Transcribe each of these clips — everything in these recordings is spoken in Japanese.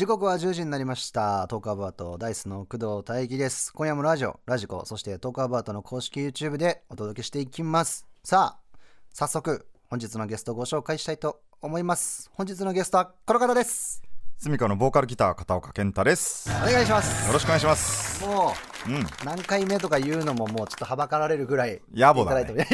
時刻は10時になりました。トークアバート、ダイスの工藤大樹です。今夜もラジオ、ラジコ、そしてトークアバートの公式 YouTube でお届けしていきます。さあ、早速、本日のゲストをご紹介したいと思います。本日のゲストはこの方です。スミカのボーカルギター片岡健太ですお願いしますよろしくお願いしますもう、うん、何回目とか言うのももうちょっとはばかられるぐらい野暮だ、ね、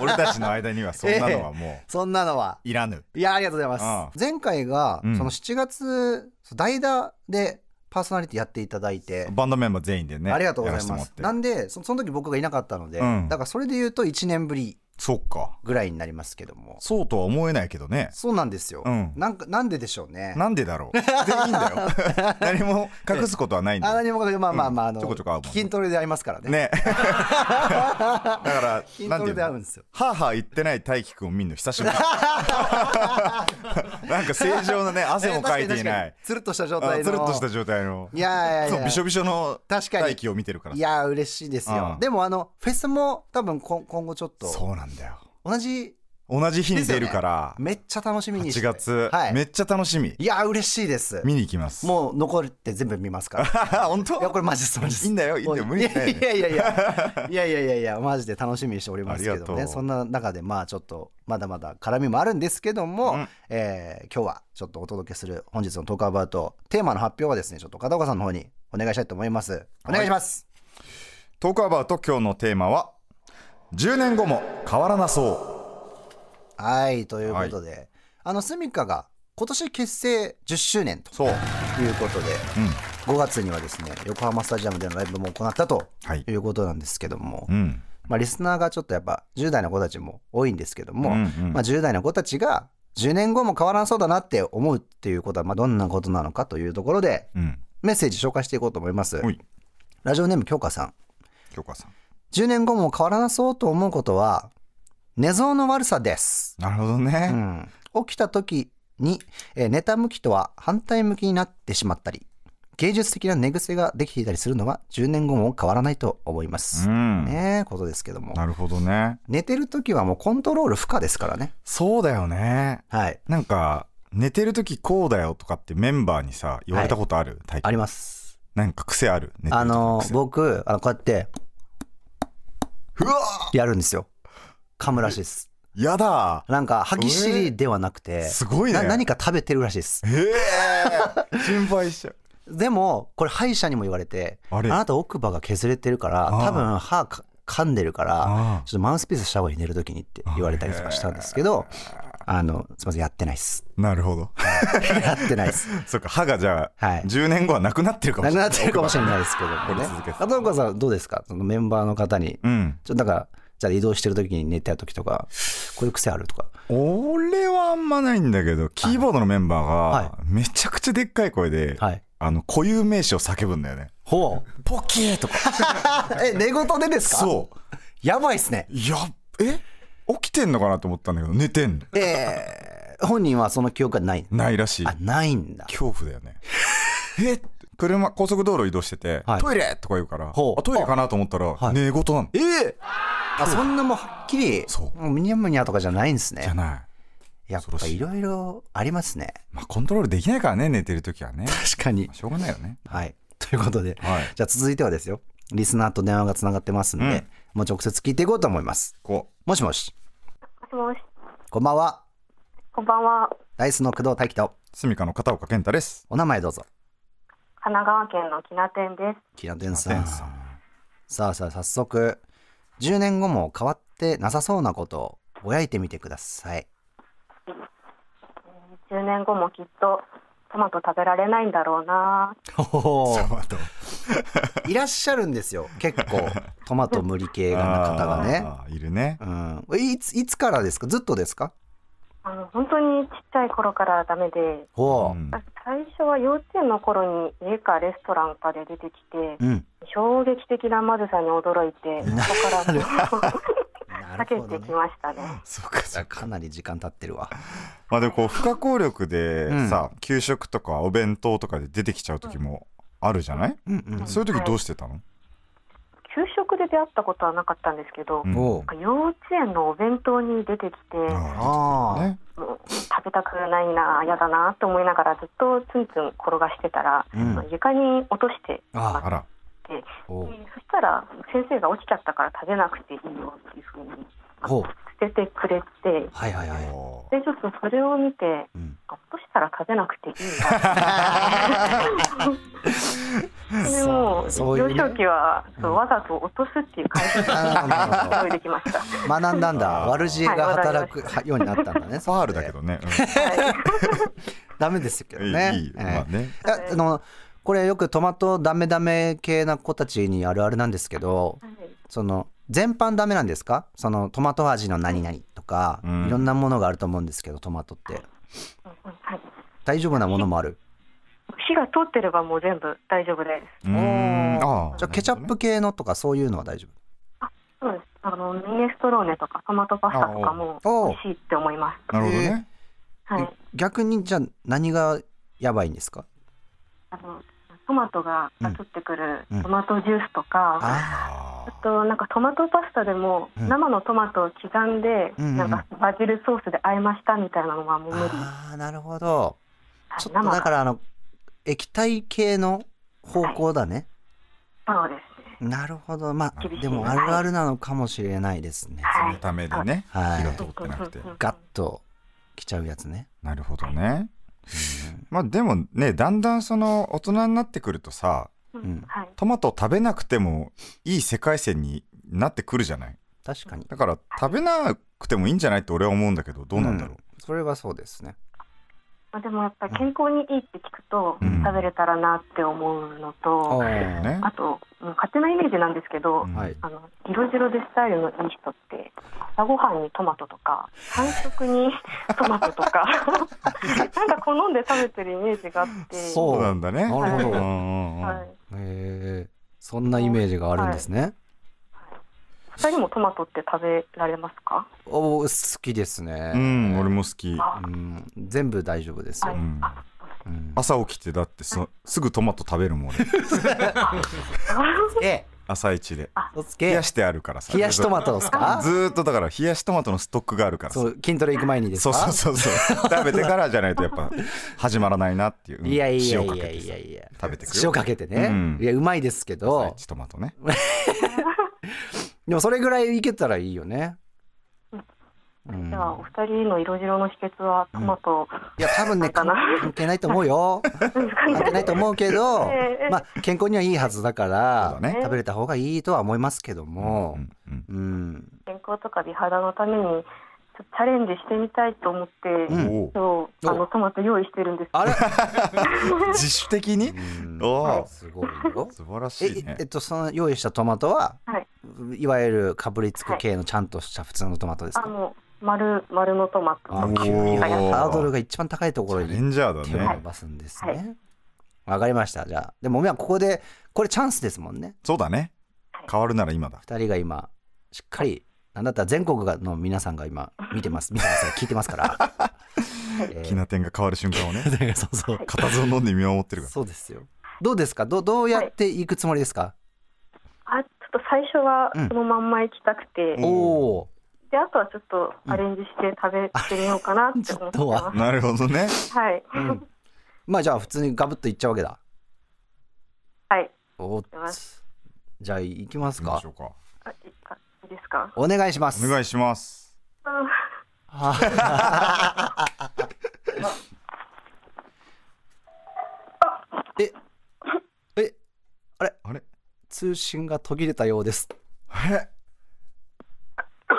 俺たちの間にはそんなのはもう、えー、そんなのはいらぬいやありがとうございます、前回が、その7月代打でパーソナリティやっていただいてバンドメンバー全員でねありがとうございますなんでその時僕がいなかったので、うん、だからそれで言うと1年ぶりそっか。ぐらいになりますけども。そうとは思えないけどね。そうなんですよ。うんなんか、なんででしょうね。なんでだろう。全員だよ。何も隠すことはないんだあ、何もかけまあまあまあ、あの、ちょこちょこ合う筋トレでありますからね。ね。だから、筋なんトレで合うんですよ。はあはあ言ってない大輝くんを見るの久しぶり。なんか正常なね、汗もかいていない。つるっとした状態の。つるっとした状態の。いやいやいや。びしょびしょの確かに大輝を見てるからい。や、嬉しいですよ。でも、あの、フェスも多分こ今後ちょっとそうなんんだよ同じ同じ日に出るから、ね、めっちゃ楽しみにして8月、はい、めっちゃ楽しみいや嬉しいです見に行きますもう残って全部見ますから 本当いやこれマジですマジですいいんだよいいんだよ無理だよ、ね、いやいやいやいや いやいやいやマジで楽しみにしておりますけどねそんな中でまあちょっとまだまだ絡みもあるんですけども、うん、えー、今日はちょっとお届けする本日のトークアバウトテーマの発表はですねちょっと片岡さんの方にお願いしたいと思いますお願いします、はい、トークアバウト今日のテーマは10年後も変わらなそうはいということで、はい、あのスミカが今年結成10周年ということで、うん、5月にはですね横浜スタジアムでのライブも行ったということなんですけども、はい、まあ、リスナーがちょっとやっぱ10代の子たちも多いんですけども、うんうん、まあ、10代の子たちが10年後も変わらなそうだなって思うっていうことはまあどんなことなのかというところで、メッセージ紹介していこうと思います。ラジオネーム京香さん。京香さん10年後も変わらなそうと思うことは、寝相の悪さです。なるほどね。うん、起きた時に、えー、寝た向きとは反対向きになってしまったり、芸術的な寝癖ができていたりするのは10年後も変わらないと思います。うん、ねことですけども。なるほどね。寝てる時はもうコントロール不可ですからね。そうだよね。はい。なんか、寝てる時こうだよとかってメンバーにさ、言われたことある、はい、あります。なんか癖あるあの、僕、あのこうやって、やるんですよ噛むらしいですやだなんか歯ぎしりではなくて、えー、すごいね何か食べてるらしいですええー、心配しちゃうでもこれ歯医者にも言われてあなた奥歯が削れてるから多分歯噛んでるからちょっとマウスピースした方がいい寝る時にって言われたりとかしたんですけどあの、すみません、やってないっす。なるほど。やってないっす。そっか、歯がじゃあ、はい、10年後はなくなってるかもしれない。なくなってるかもしれないですけどもね。あと、さん、どうですかそのメンバーの方に。うん。ちょっとなんかじゃあ移動してる時に寝てた時とか、こういう癖あるとか。俺はあんまないんだけど、キーボードのメンバーが、めちゃくちゃでっかい声で、はい、あの、固有名詞を叫ぶんだよね。ほう。ポキーとか。え、寝言でですかそう。やばいっすね。や、え起きてんのかなと思ったんだけど寝てんのえー、本人はその記憶がないないらしいあないんだ恐怖だよね え車高速道路移動してて、はい、トイレとか言うからトイレかなと思ったら、はい、寝言なのええー、あそんなもはっきりそうもうむにゃむにゃとかじゃないんですねじゃないやっぱいろいろありますね。まあコントロールできないからね、寝てるときはね。確かに。しょうがないよね。はい。ということで、はい、じゃあ続いてはですよ、リスナーと電話がつながってますんで、うん、もう直接聞いていこうと思います。こうもしもし。もしもし。こんばんは。こんばんは。ダイスの工藤大樹と。住みの片岡健太です。お名前どうぞ。神奈川県のきなてんです。きなてんさん。さあさあ早速10年後も変わってなさそうなことをぼやいてみてください。10年後もきっとトマト食べられないんだろうなトマト いらっしゃるんですよ結構トマト無理系な方がねいるね、うん、いついつからですかずっとですかあの本当にちっちゃい頃からダメで最初は幼稚園の頃に家かレストランかで出てきて、うん、衝撃的なまずさに驚いてそこから避けてきましたね。そうかかなり時間経ってるわ。まあでもこう不可抗力でさ、うん、給食とかお弁当とかで出てきちゃう時もあるじゃない？うんうん、そういう時どうしてたの？はい給食で出会ったことはなかったんですけど、うん、幼稚園のお弁当に出てきて、ね、食べたくないな嫌だなと思いながらずっとつんつん転がしてたら、うん、床に落としてあらて、えそしたら先生が落ちちゃったから食べなくていいよっていうふうに捨ててくれて、はいはいはい、でちょっとそれを見て、うん、どうしたら食べなくていいんだでも幼少期はそうわざと落とすっていう感じが用意できました学んだんだ悪知恵が働くようになったんだね ファールだけどね、うん、ダメですけどね。いいいいまあねあのこれよくトマトダメダメ系な子たちにあるあるなんですけど、はい、その全般ダメなんですかそのトマト味の何々とか、いろんなものがあると思うんですけどトマトって、はい、大丈夫なものもある火が通ってればもう全部大丈夫ですあじゃあケチャップ系のとかそういうのは大丈夫あそうですあのミネストローネとかトマトパスタとかも美味しいって思いますなるほどね、はい、逆にじゃあ何がやばいんですかあのトマトがバってくるトマトジュースとか、あとなんかトマトパスタでも生のトマトを刻んで、なんかバジルソースで和えましたみたいなのはもう無理あなるほど、ちょっとだからあの液体系の方向だね、はい、そうですなるほど。まあ、でもあるあるなのかもしれないですね。はい、そのためでね、はい、火が通ってなくて。ガッと来ちゃうやつね。なるほどね。まあでもねだんだんその大人になってくるとさ、トマト食べなくてもいい世界線になってくるじゃない確かにだから食べなくてもいいんじゃないって俺は思うんだけどどうなんだろう、それはそうですねまあ、でもやっぱり健康にいいって聞くと、食べれたらなって思うのと、うん、あと、勝手なイメージなんですけど、うん、あの色白でスタイルのいい人って朝ごはんにトマトとか三 食にトマトとか なんか好んで食べてるイメージがあってそうなんだね、なるほど、はい、えそんなイメージがあるんですね、はい二人もトマトって食べられますかお好きですねうん俺も好き、うん、全部大丈夫ですよ、はいうん朝起きてだってそすぐトマト食べるもん え朝一で冷やしてあるからさ冷やしトマトですかずっとだから冷やしトマトのストックがあるからそう筋トレ行く前にですそうそうそうそう 食べてからじゃないとやっぱ始まらないなっていう、いやいやいやいやいや食べてくる塩かけてね、ういやうまいですけど朝一トマトね でもそれぐらいいけたらいいよね。じゃあお二人の色白の秘訣はトマト、いや多分ね関係ないと思うよ 関係ないと思うけど、まあ健康にはいいはずだから、食べれた方がいいとは思いますけども、健康とか美肌のためにチャレンジしてみたいと思って、うん、そうあのトマト用意してるんですあれ 自主的にお、はい、すごいよ。素晴らしい、ね、えっと、その用意したトマトは、はい、いわゆるかぶりつく系のちゃんとした普通のトマトですか、はい丸丸のトマトのキュウハードルが一番高いところに手を伸ばすんですね。わ、ねはい、かりました。じゃあでも今ここでこれチャンスですもんね。そうだね。変わるなら今だ。二人が今しっかりなんだったら全国の皆さんが今見てます、皆さん聞いてますから。えー、キナが変わる瞬間をね、そうそう。固唾を飲んで見守ってるから。そうですよ。どうですかどどうやっていくつもりですか、はい、あちょっと最初はそのまんま行きたくて。うん、おお。であとはちょっとアレンジして食べてみようかなって思ってます。なるほどね。はい。うん、まあじゃあ普通にガブッといっちゃうわけだ。はい。おじゃあ行きますか。行きましょうか。あいかいですかお願いしますお願いしますええあれあれ通信が途切れたようですあれちょ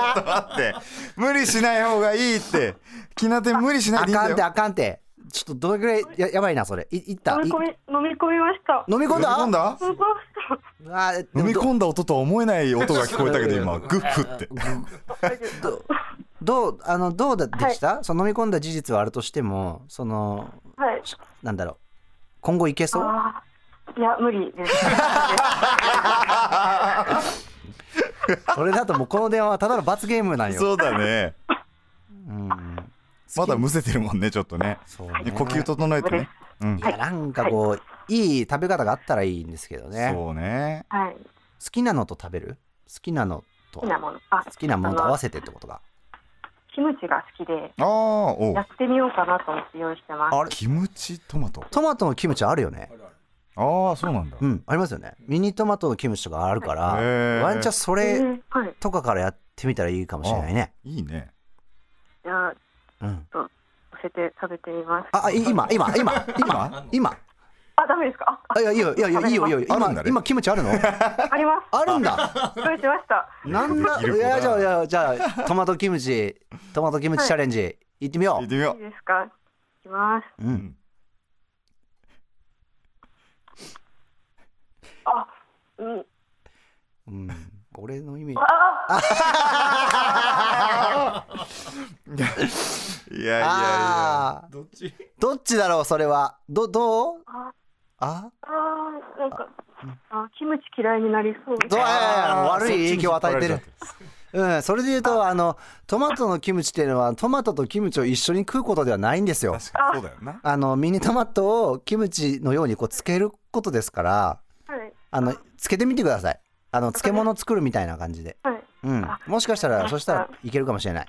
っと待って無理しない方がいいってきなて無理しないでいいんだよあかんてあかんてちょっとどれぐらいややばいなそれいいった飲み込み飲み込みました飲み込んだ飲み込んだあ飲み込んだ音とは思えない音が聞こえたけど今 グッフってどうあのどうでした、はい、その飲み込んだ事実はあるとしてもその、はい、なんだろう今後いけそういや無理です それだともうこの電話はただの罰ゲームなんよそうだねうんまだむせてるもんねちょっとねそうね呼吸整えてね、うん、いやなんかこう、はい、いい食べ方があったらいいんですけどねそうね、はい、好きなのと食べる好きなのと好きなもの好きなものと合わせてってことがキムチが好きであおやってみようかなと思って用意してますあれキムチトマトトマトのキムチあるよねああそうなんだうんありますよねミニトマトのキムチとかあるから、はい、ワンチャンそれとかからやってみたらいいかもしれないねいいねいやう、乗せて食べています。あ、今、今、今、今、今。あ、ダメですか。あ、いや、いや、いや、いや、いいよ、いいよ、今、今、キムチあるの。あります。あるんだ。どうしました。なんだ、いや、じゃあ、いや、じゃあ、トマトキムチ、トマトキムチチャレンジ、行ってみよう。行ってみよう。いいですか。行きます。うん。あ、うん。うん。か俺のイメージ。いやいやいや。どっちどっちだろう、それは。ど、どうああなんか、あキムチ嫌いになりそう。そう悪い影響を与えてる。うん、それで言うとあのトマトのキムチっていうのはトマトとキムチを一緒に食うことではないんですよ。確かにそうだよな。あのミニトマトをキムチのようにこうつけることですから、はい、あのつけてみてください。あの漬物作るみたいな感じで、はい、うん、もしかしたらそしたらいけるかもしれない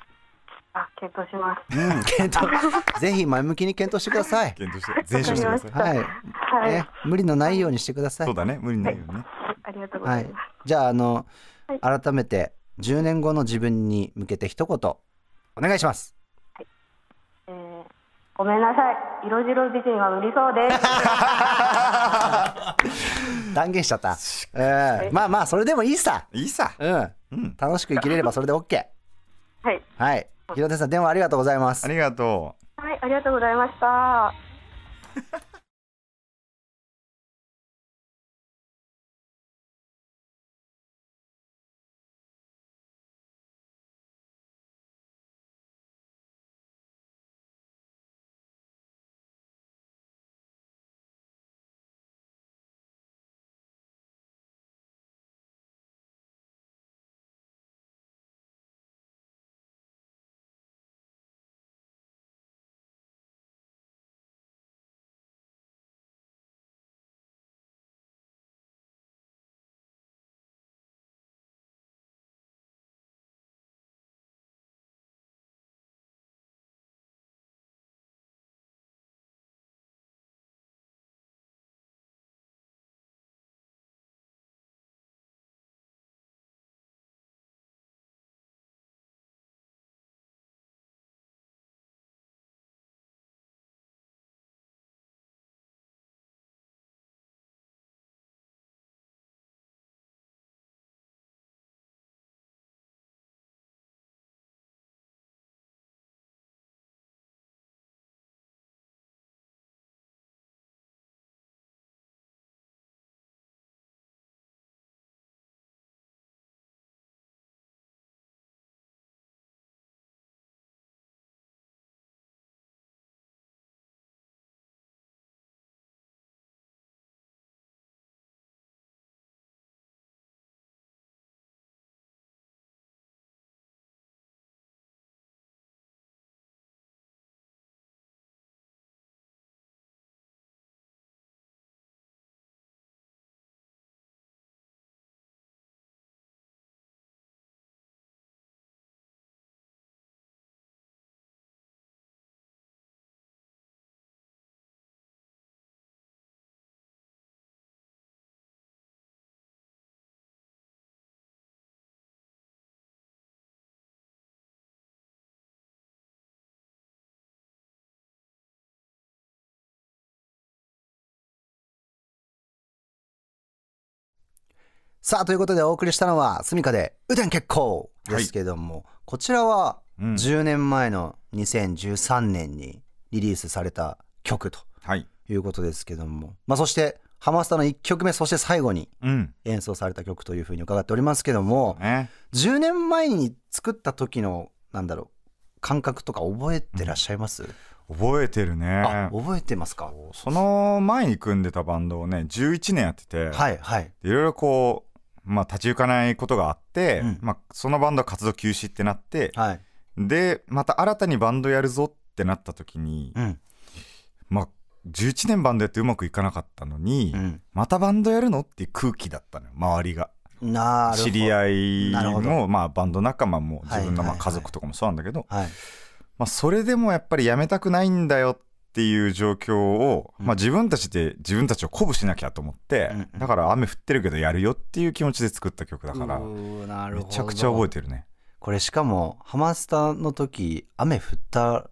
あ検討します、うん、検討 ぜひ前向きに検討してください検討して全勝してくださいはい、はい、ね、無理のないようにしてくださいそうだね無理ないようにね、ありがとうございます、はい、じゃああの、改めて10年後の自分に向けて一言お願いしますごめんなさい、色白美人は無理そうです。断言しちゃった。えん、まあまあ、それでもいいさ。いいさ。うん。うん、楽しく生きれれば それで OK。はい。はい。広瀬さん、電話ありがとうございます。ありがとう。はい、ありがとうございました。さあ、ということでお送りしたのは、すみかで、雨天結構ですけども、はい、こちらは、10年前の2013年にリリースされた曲ということですけども、はい、まあ、そして、ハマスタの1曲目、そして最後に演奏された曲というふうに伺っておりますけども、ね、10年前に作った時の、なんだろう、感覚とか覚えてらっしゃいます、うん覚えてるね覚えてますかその前に組んでたバンドをね11年やってて、はいはい、いろいろこまあ、立ち行かないことがあって、うん、まあ、そのバンド活動休止ってなって、はい、でまた新たにバンドやるぞってなった時に、うん、まあ11年バンドやってうまくいかなかったのに、うん、またバンドやるのっていう空気だったのよ周りが。知り合いの、まあ、バンド仲間も自分のまあ家族とかもそうなんだけど、はいはいはい、まあ、それでもやっぱりやめたくないんだよっっていう状況を、まあ、自分たちで自分たちを鼓舞しなきゃと思って、うん、だから雨降ってるけどやるよっていう気持ちで作った曲だからめちゃくちゃ覚えてるねこれしかもハマスタの時雨降った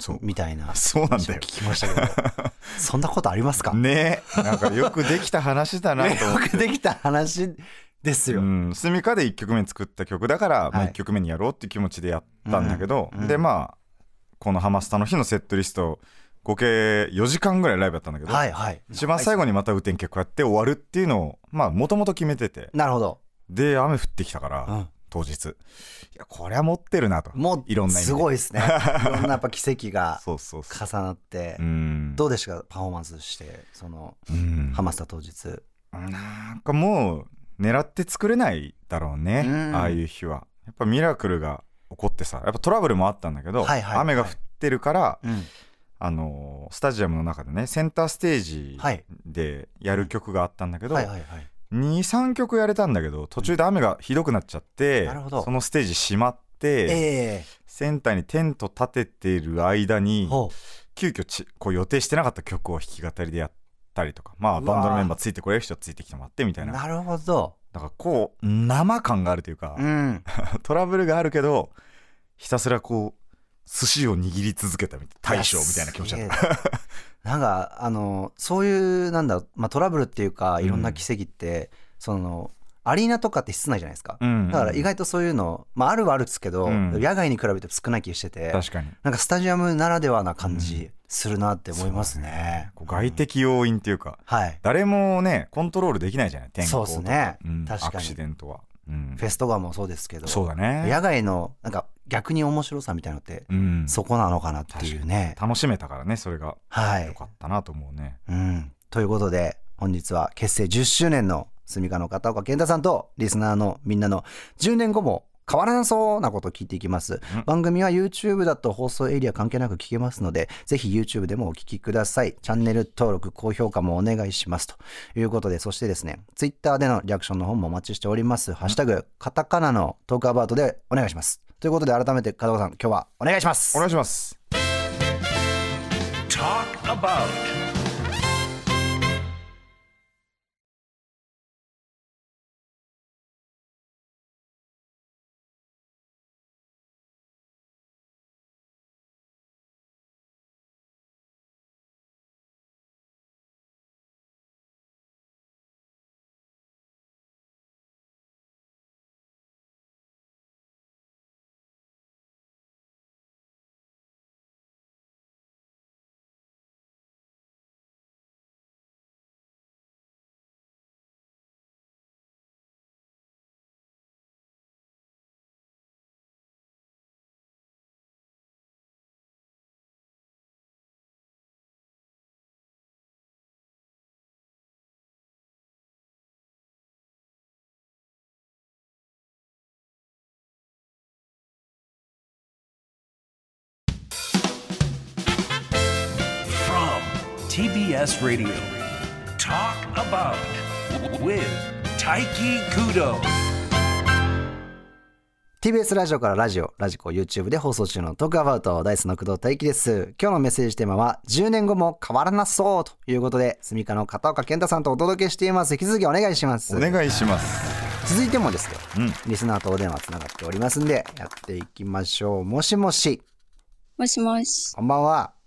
そうみたいな そうなんだよ聞きましたけど そんなことありますかねえんかよくできた話だなと よくできた話ですよ。うん、スで1曲目作った曲だから、はい、1曲目にやろうっていう気持ちでやったんだけど、うん、でまあこの「ハマスタ」の日のセットリスト合計4時間ぐらいライブやったんだけど、はいはい、一番最後にまた雨天結構やって終わるっていうのをまあもともと決めててなるほどで雨降ってきたから、うん、当日いやこれは持ってるなともういろんなすごいですね いろんなやっぱ奇跡が重なってどうでしたかパフォーマンスしてそのハマスタ当日なんかもう狙って作れないだろうねああいう日はやっぱミラクルが起こってさやっぱトラブルもあったんだけど、はいはいはい、雨が降ってるから、うんあのスタジアムの中でねセンターステージでやる曲があったんだけど、23曲やれたんだけど途中で雨がひどくなっちゃって、うん、そのステージ閉まって、えー、センターにテント立ててる間に急遽ちこう予定してなかった曲を弾き語りでやったりとか、まあ、バンドのメンバーついてこれる人ついてきてもらってみたいな。なるほどだからこう生感があるというか、うん、トラブルがあるけどひたすらこう寿司を握り続けたみたいな大将みたいな気持ちだった。なんかあのそういうなんだ、まあ、トラブルっていうかいろんな奇跡って、うん、そのアリーナとかって室内じゃないですか、うんうんだから意外とそういうの、まあ、あるはあるんですけど、うん、野外に比べて少ない気がしてて確かになんかスタジアムならではな感じするなって思いますねうん、外的要因っていうか、はい、誰もねコントロールできないじゃない天候とかそうですね、確かにアクシデントは。うん、フェスとかもそうですけどそうだね野外のなんか逆に面白さみたいのって、そこなのかなっていうね楽しめたからねそれが、はい、よかったなと思うね、うん、ということで本日は結成10周年の住みかの片岡健太さんとリスナーのみんなの10年後も変わらなそうなことを聞いていきます、うん、番組は YouTube だと放送エリア関係なく聞けますのでぜひ YouTube でもお聞きくださいチャンネル登録高評価もお願いしますということでそしてですね Twitter でのリアクションの方もお待ちしております、うん、ハッシュタグカタカナのトークアバウトでお願いしますということで改めて片岡さん今日はお願いしますお願いします TBS Radio. Talk about with Taiki Kudo. TBS ラジオからラジオ、ラジコ、YouTube で放送中のトークアバウト、ダイスの工藤大輝です。今日のメッセージテーマは、10年後も変わらなそうということで、住みかの片岡健太さんとお届けしています。引き続きお願いします。お願いします。続いてもですよ、うん、リスナーとお電話つながっておりますんで、やっていきましょう。もしもし。もしもし。こんばんは。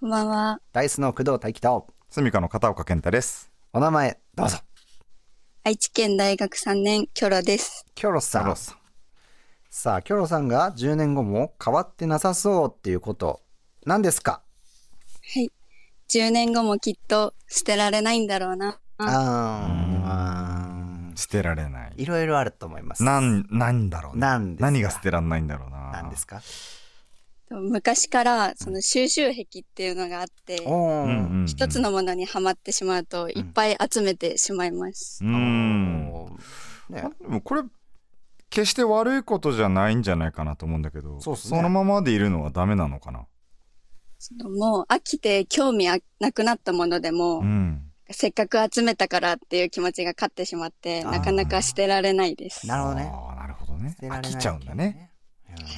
こんばんは。ダイスの工藤大輝と、住処の片岡健太です。お名前、どうぞ。愛知県大学3年、キョロです。キョロさん。さんさあ、キョロさんが10年後も変わってなさそうっていうこと、何ですかはい。10年後もきっと捨てられないんだろうな。ああ捨てられない。いろいろあると思います。なん、なんだろうね。なですか何が捨てられないんだろうな。何ですか昔からその収集癖っていうのがあって、一つのものにはまってしまうといっぱい集めてしまいます。うん、ね、これ決して悪いことじゃないんじゃないかなと思うんだけどそ、ね,、のままでいるのはダメなのかなそのもう飽きて興味なくなったものでも、うん、せっかく集めたからっていう気持ちが勝ってしまってなかなか捨てられないです。なるほどね。なるほどね。飽きちゃうんだね。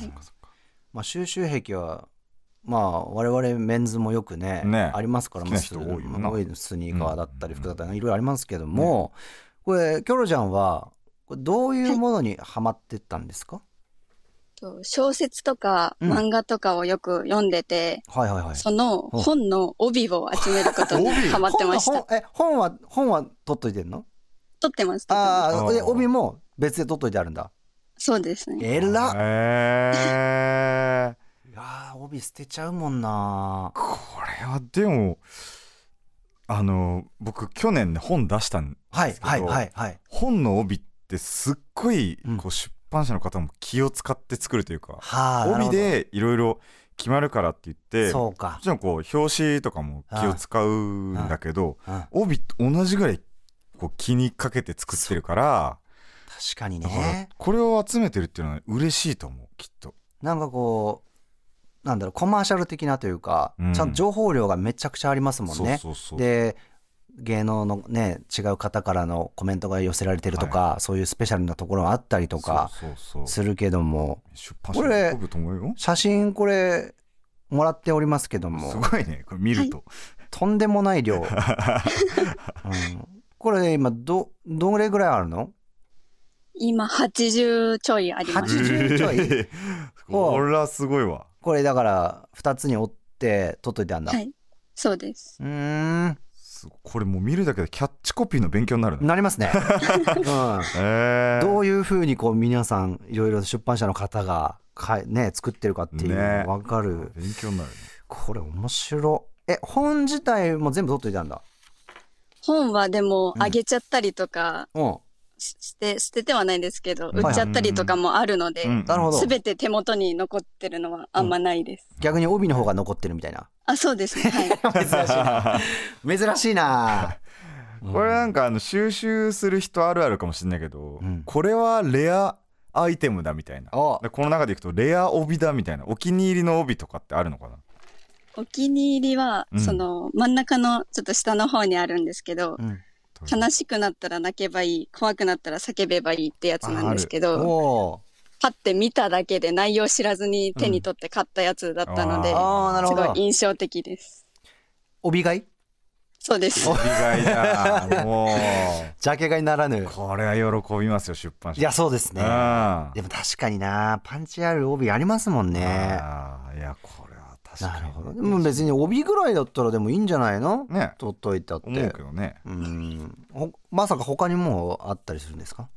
い、まあ、収集癖はまあ我々メンズもよくね、ね、ありますから好きな人多いよな多いスニーカーだったり服だったりいろいろありますけども、ね、これキョロちゃんはどういうものにはまってったんですか、小説とか漫画とかをよく読んでて、うんはいはいはい、その本の帯を集めることに ハマってました。え本は本は取っといてんの取ってます。ああ帯も別で取っといてあるんだ。そうですね。えらっえー、いや帯捨てちゃうもんなこれはでもあの僕去年、ね、本出したんですけど、はいはいはい本の帯ってすっごいこう出版社の方も気を使って作るというか、うん、帯でいろいろ決まるからって言ってもちろんこう表紙とかも気を使うんだけど、帯と同じぐらいこう気にかけて作ってるから確かにねこれを集めてるっていうのは嬉しいと思うきっとなんかこうなんだろうコマーシャル的なというか、うん、ちゃんと情報量がめちゃくちゃありますもんねで芸能のね違う方からのコメントが寄せられてるとか、はい、そういうスペシャルなところがあったりとかするけどもこれ写真これもらっておりますけどもすごいねこれ見ると、はい、とんでもない量、うん、これ、ね、今どどれぐらいあるの今八十ちょいあります80ちょい、これはすごいわこれだから二つに折って取っといたんだはいそうですうんこれもう見るだけでキャッチコピーの勉強になるなりますね、うんえー、どういうふうにこう皆さんいろいろ出版社の方がかね作ってるかっていうの分かる、ね、勉強になる、ね、これ面白え本自体も全部取っといたんだ本はでもあげちゃったりとか、うん、して、捨ててはないですけど、売っちゃったりとかもあるので、すべ、て手元に残ってるのはあんまないです。逆に帯の方が残ってるみたいな。あ、そうですね。はい、珍しい。珍しいな。これなんかあの収集する人あるあるかもしれないけど、これはレアアイテムだみたいなこの中でいくとレア帯だみたいなお気に入りの帯とかってあるのかなお気に入りは、うん、その真ん中のちょっと下の方にあるんですけど、うん悲しくなったら泣けばいい、怖くなったら叫べばいいってやつなんですけど、パッて見ただけで内容知らずに手に取って買ったやつだったので、うん、すごい印象的です。帯買いそうです。帯買いだ。もう。ジャケ買いならぬ。これは喜びますよ、出版社。いや、そうですね。でも確かにな、パンチある帯ありますもんね。いや、こなるほど。でも別に帯ぐらいだったらでもいいんじゃないのね。取っといたって。思うけどね。うん。まさか他にもあったりするんですか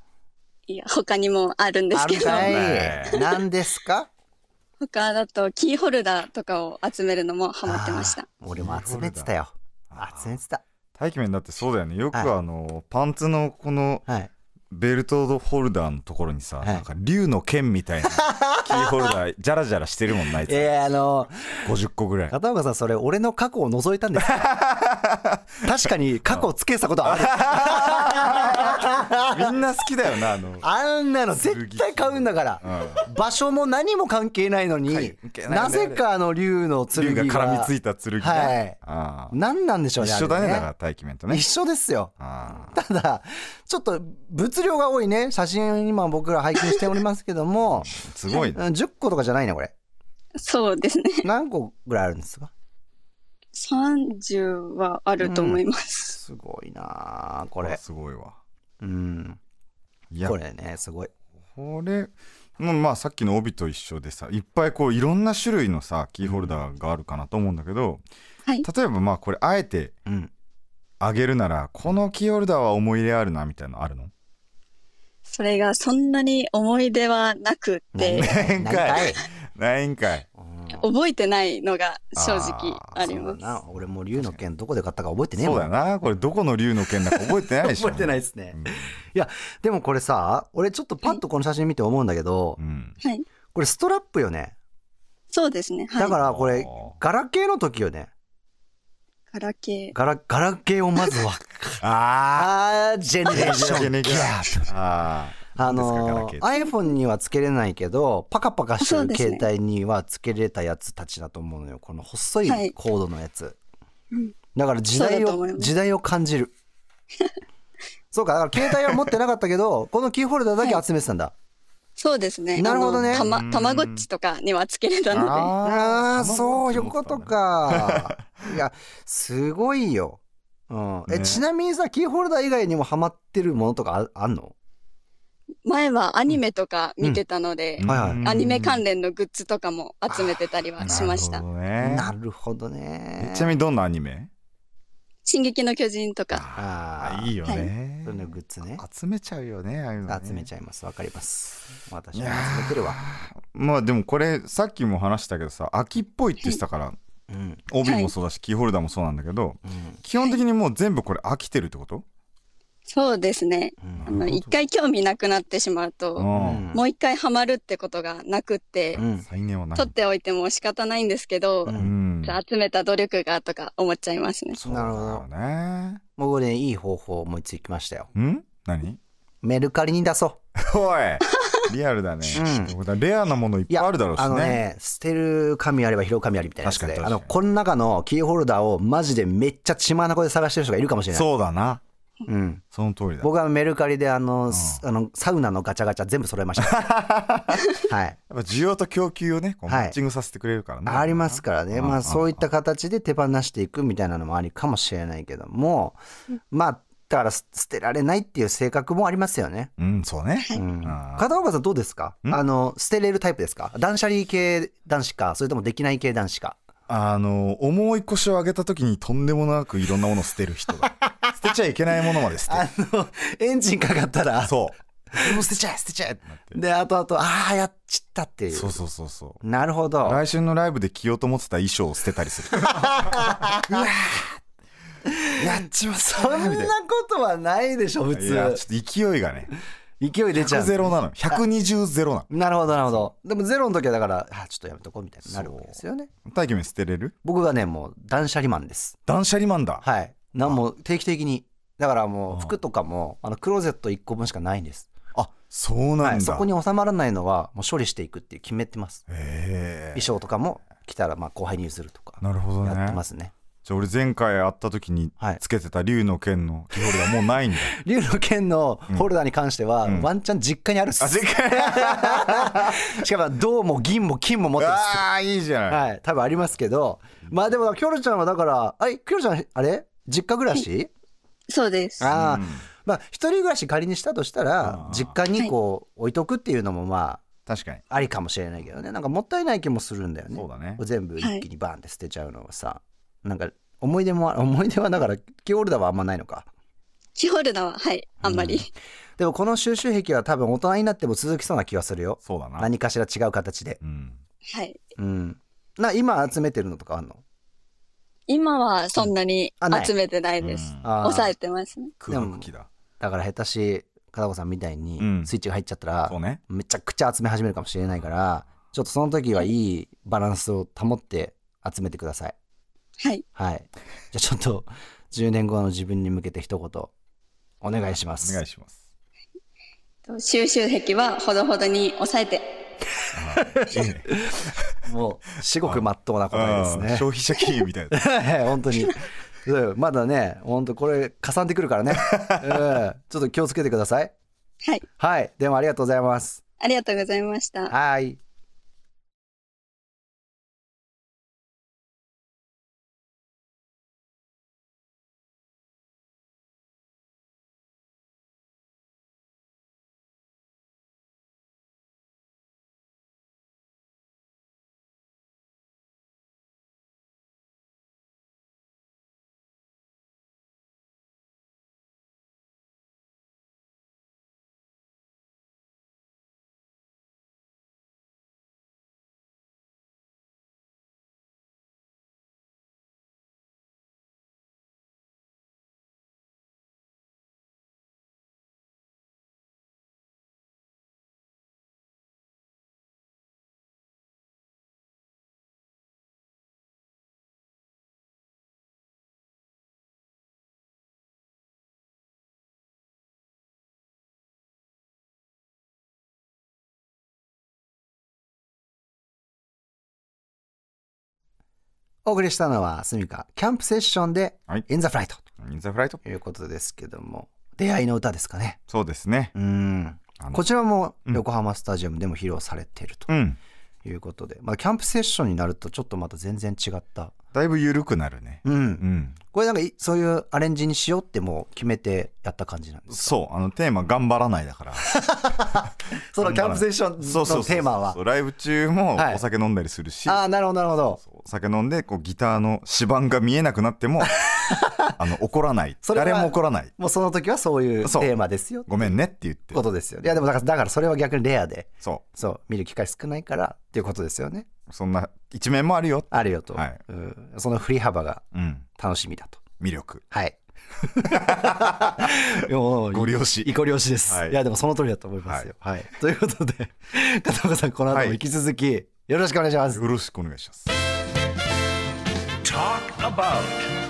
いや、他にもあるんですけど。何ですか他だとキーホルダーとかを集めるのもハマってました。俺も集めてたよ。集めてた。大気面だってそうだよね。よくあの、はい、パンツのこの、はいベルトホルダーのところにさ、はい、なんか竜の剣みたいな キーホルダー、じゃらじゃらしてるもんないええあのー、50個ぐらい。片岡さん、それ、俺の過去を覗いたんです 確かに過去をつけたことはある。みんな好きだよなあのあんなの絶対買うんだから、うん、場所も何も関係ないのになぜかあの竜の剣がが絡みついた剣が、はい、あ何なんでしょうね一緒だね、だから大気面とね一緒ですよただちょっと物量が多いね写真今僕ら拝見しておりますけども すごい、ね、10個とかじゃないねこれそうですね何個ぐらいあるんですか30はあると思います、うん、すごいなこれすごいわうん。いや。これね、すごい。これ、まあさっきの帯と一緒でさ、いっぱいこういろんな種類のさ、キーホルダーがあるかなと思うんだけど、はい、例えばまあこれあえてあげるなら、このキーホルダーは思い入れあるなみたいなのあるのそれがそんなに思い出はなくって。ないんかい。ないんかい。覚えてないのが正直あります。な俺も竜の剣どこで買ったか覚えてねえもん。そうだな。これどこの竜の剣だか覚えてないでしょ。覚えてないですね、うん。いや、でもこれさ、俺ちょっとパッとこの写真見て思うんだけど、はい。これストラップよね。そうですね。はい、だからこれ、ガラケーの時よね。ガラケー。ガラ、ガラケーをまずは。ああ、ジェネレーションギャー。ああ。あの iPhone にはつけれないけどパカパカしてる携帯にはつけれたやつたちだと思うのよこの細いコードのやつ、はい、だから時代を時代を感じる そうかだから携帯は持ってなかったけどこのキーホルダーだけ集めてたんだ、はい、そうですねなるほどねたまたまごっちとかにはつけれたのでああそういうことか いやすごいよ、うんえ、ね、ちなみにさキーホルダー以外にもハマってるものとかああんの前はアニメとか見てたので、うんはいはい、アニメ関連のグッズとかも集めてたりはしました。なるほどね。どねちなみにどんなアニメ進撃の巨人とか。ああ、いいよね。そ、は、の、グッズね。集めちゃうよね、ああいうの、ね、集めちゃいます、わかります。私も集めてるわ。まあでもこれ、さっきも話したけどさ、秋っぽいってしたから、うん、帯もそうだし、キーホルダーもそうなんだけど、うん、基本的にもう全部これ飽きてるってこと、はいそうですね。あの、一回興味なくなってしまうと、もう一回ハマるってことがなくって、取っておいても仕方ないんですけど、集めた努力がとか思っちゃいますね。なるほどね。もうこいい方法思いつきましたよ。ん何メルカリに出そう。おいリアルだね、レアなものいっぱいあるだろうしね。あのね、捨てる紙あれば拾う紙ありみたいなやつで。あの、この中のキーホルダーをマジでめっちゃ血眼で探してる人がいるかもしれない。そうだな。うん、その通りだ僕はメルカリであの、あのサウナのガチャガチャ全部揃えました、はい、やっぱ需要と供給をねこうマッチングさせてくれるからね、ありますからね、まあ、そういった形で手放していくみたいなのもありかもしれないけども、まあだから捨てられないっていう性格もありますよね。うん、そうね。うん、片岡さんどうですかあの、捨てれるタイプですか断捨離系男子か、それともできない系男子か。あの、重い腰を上げた時にとんでもなくいろんなものを捨てる人だ。てちゃいけないものまで捨てあのエンジンかかったらそうもう捨てちゃえ捨てちゃえってであとあとああやっちったっていうそうそうそうそうなるほど来週のライブで着ようと思ってた衣装を捨てたりする うわやっちまそんなことはないでしょ普通いやちょっと勢いがね勢い出ちゃう。100ゼロなの。120ゼロなの。なるほど、なるほど。でもゼロの時はだから、あ、ちょっとやめとこうみたいになるわけですよね。大気捨てれる僕はね、もう断捨離マンです。断捨離マンだ。はい。なんも定期的にだからもう服とかもあのクローゼット1個分しかないんですあそうなんだ、はい、そこに収まらないのはもう処理していくって決めてます衣装とかも来たらまあ後輩に譲るとかなるほど、ね、やってますねじゃあ俺前回会った時につけてた竜の剣のキーホルダーもうないんだ竜 の剣のホルダーに関しては、ワンチャン実家にあるっす、うん、実家 しかも銅も銀も金も持ってるああいいじゃない、はい、多分ありますけどまあでもキョロちゃんはだからあれキョロちゃんあれ実家暮らしそうです。ああ、まあ一人暮らし仮にしたとしたら実家にこう置いとくっていうのもまあ確かにありかもしれないけどねなんかもったいない気もするんだよねそうだね全部一気にバンって捨てちゃうのはさ、なんか思い出も思い出はだからキーホルダーはあんまないのかキーホルダーははいあんまり、うん、でもこの収集癖は多分大人になっても続きそうな気はするよそうだな何かしら違う形で、うん、はい、うん、な今集めてるのとかあんの今はそんなに集めてないです。抑えてますね。空白だ。だから下手し、片子さんみたいにスイッチが入っちゃったら、めちゃくちゃ集め始めるかもしれないから、ちょっとその時はいいバランスを保って集めてください。はい。はい。じゃあちょっと、10年後の自分に向けて一言、お願いします。お願いします。収集癖はほどほどに抑えて もう至極まっとうな答えですね消費者金融みたいな 本当にまだね本当これかさんでくるからね、うん、ちょっと気をつけてくださいはい、はい、でもありがとうございますありがとうございましたはいお送りしたのは、すみか、キャンプセッションで、インザフライト。インザフライト。ということですけども、出会いの歌ですかね。そうですね。うん。こちらも横浜スタジアムでも披露されていると。うんいうことで、まあ、キャンプセッションになるとちょっとまた全然違っただいぶ緩くなるね、うん、うん、これなんかそういうアレンジにしようってもう決めてやった感じなんですかそうあのテーマ「頑張らない」だから そのキャンプセッションのテーマはライブ中もお酒飲んだりするし、はい、ああなるほどなるほど酒飲んでこうギターの指板が見えなくなっても あの怒らない誰も怒らないもうその時はそういうテーマですよごめんねって言ってことですよいやでもだからだからそれは逆にレアでそうそう見る機会少ないからっていうことですよねそんな一面もあるよ、あるよと、はいうんその振り幅がうん、楽しみだと魅力はい もご利用しいご利用しです、はいい、やでもその通りだと思いますよ、はいということで片岡さんこの後も引き続きよろしくお願いしますよろしくお願いします about.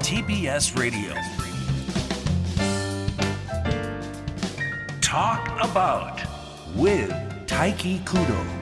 TBS Radio. Talk About with Taiki Kudo.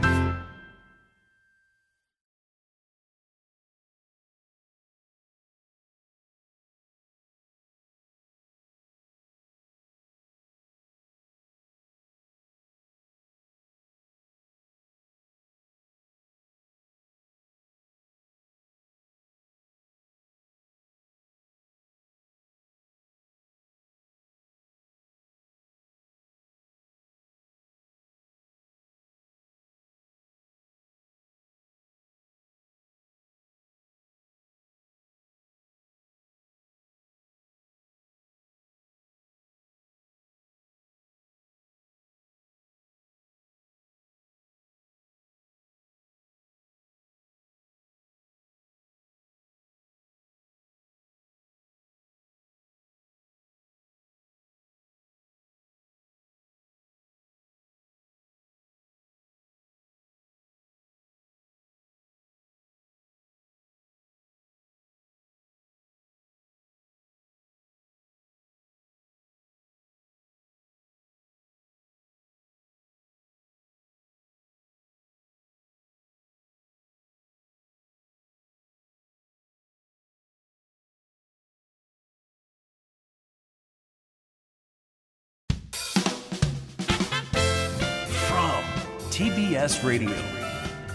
TBS Radio.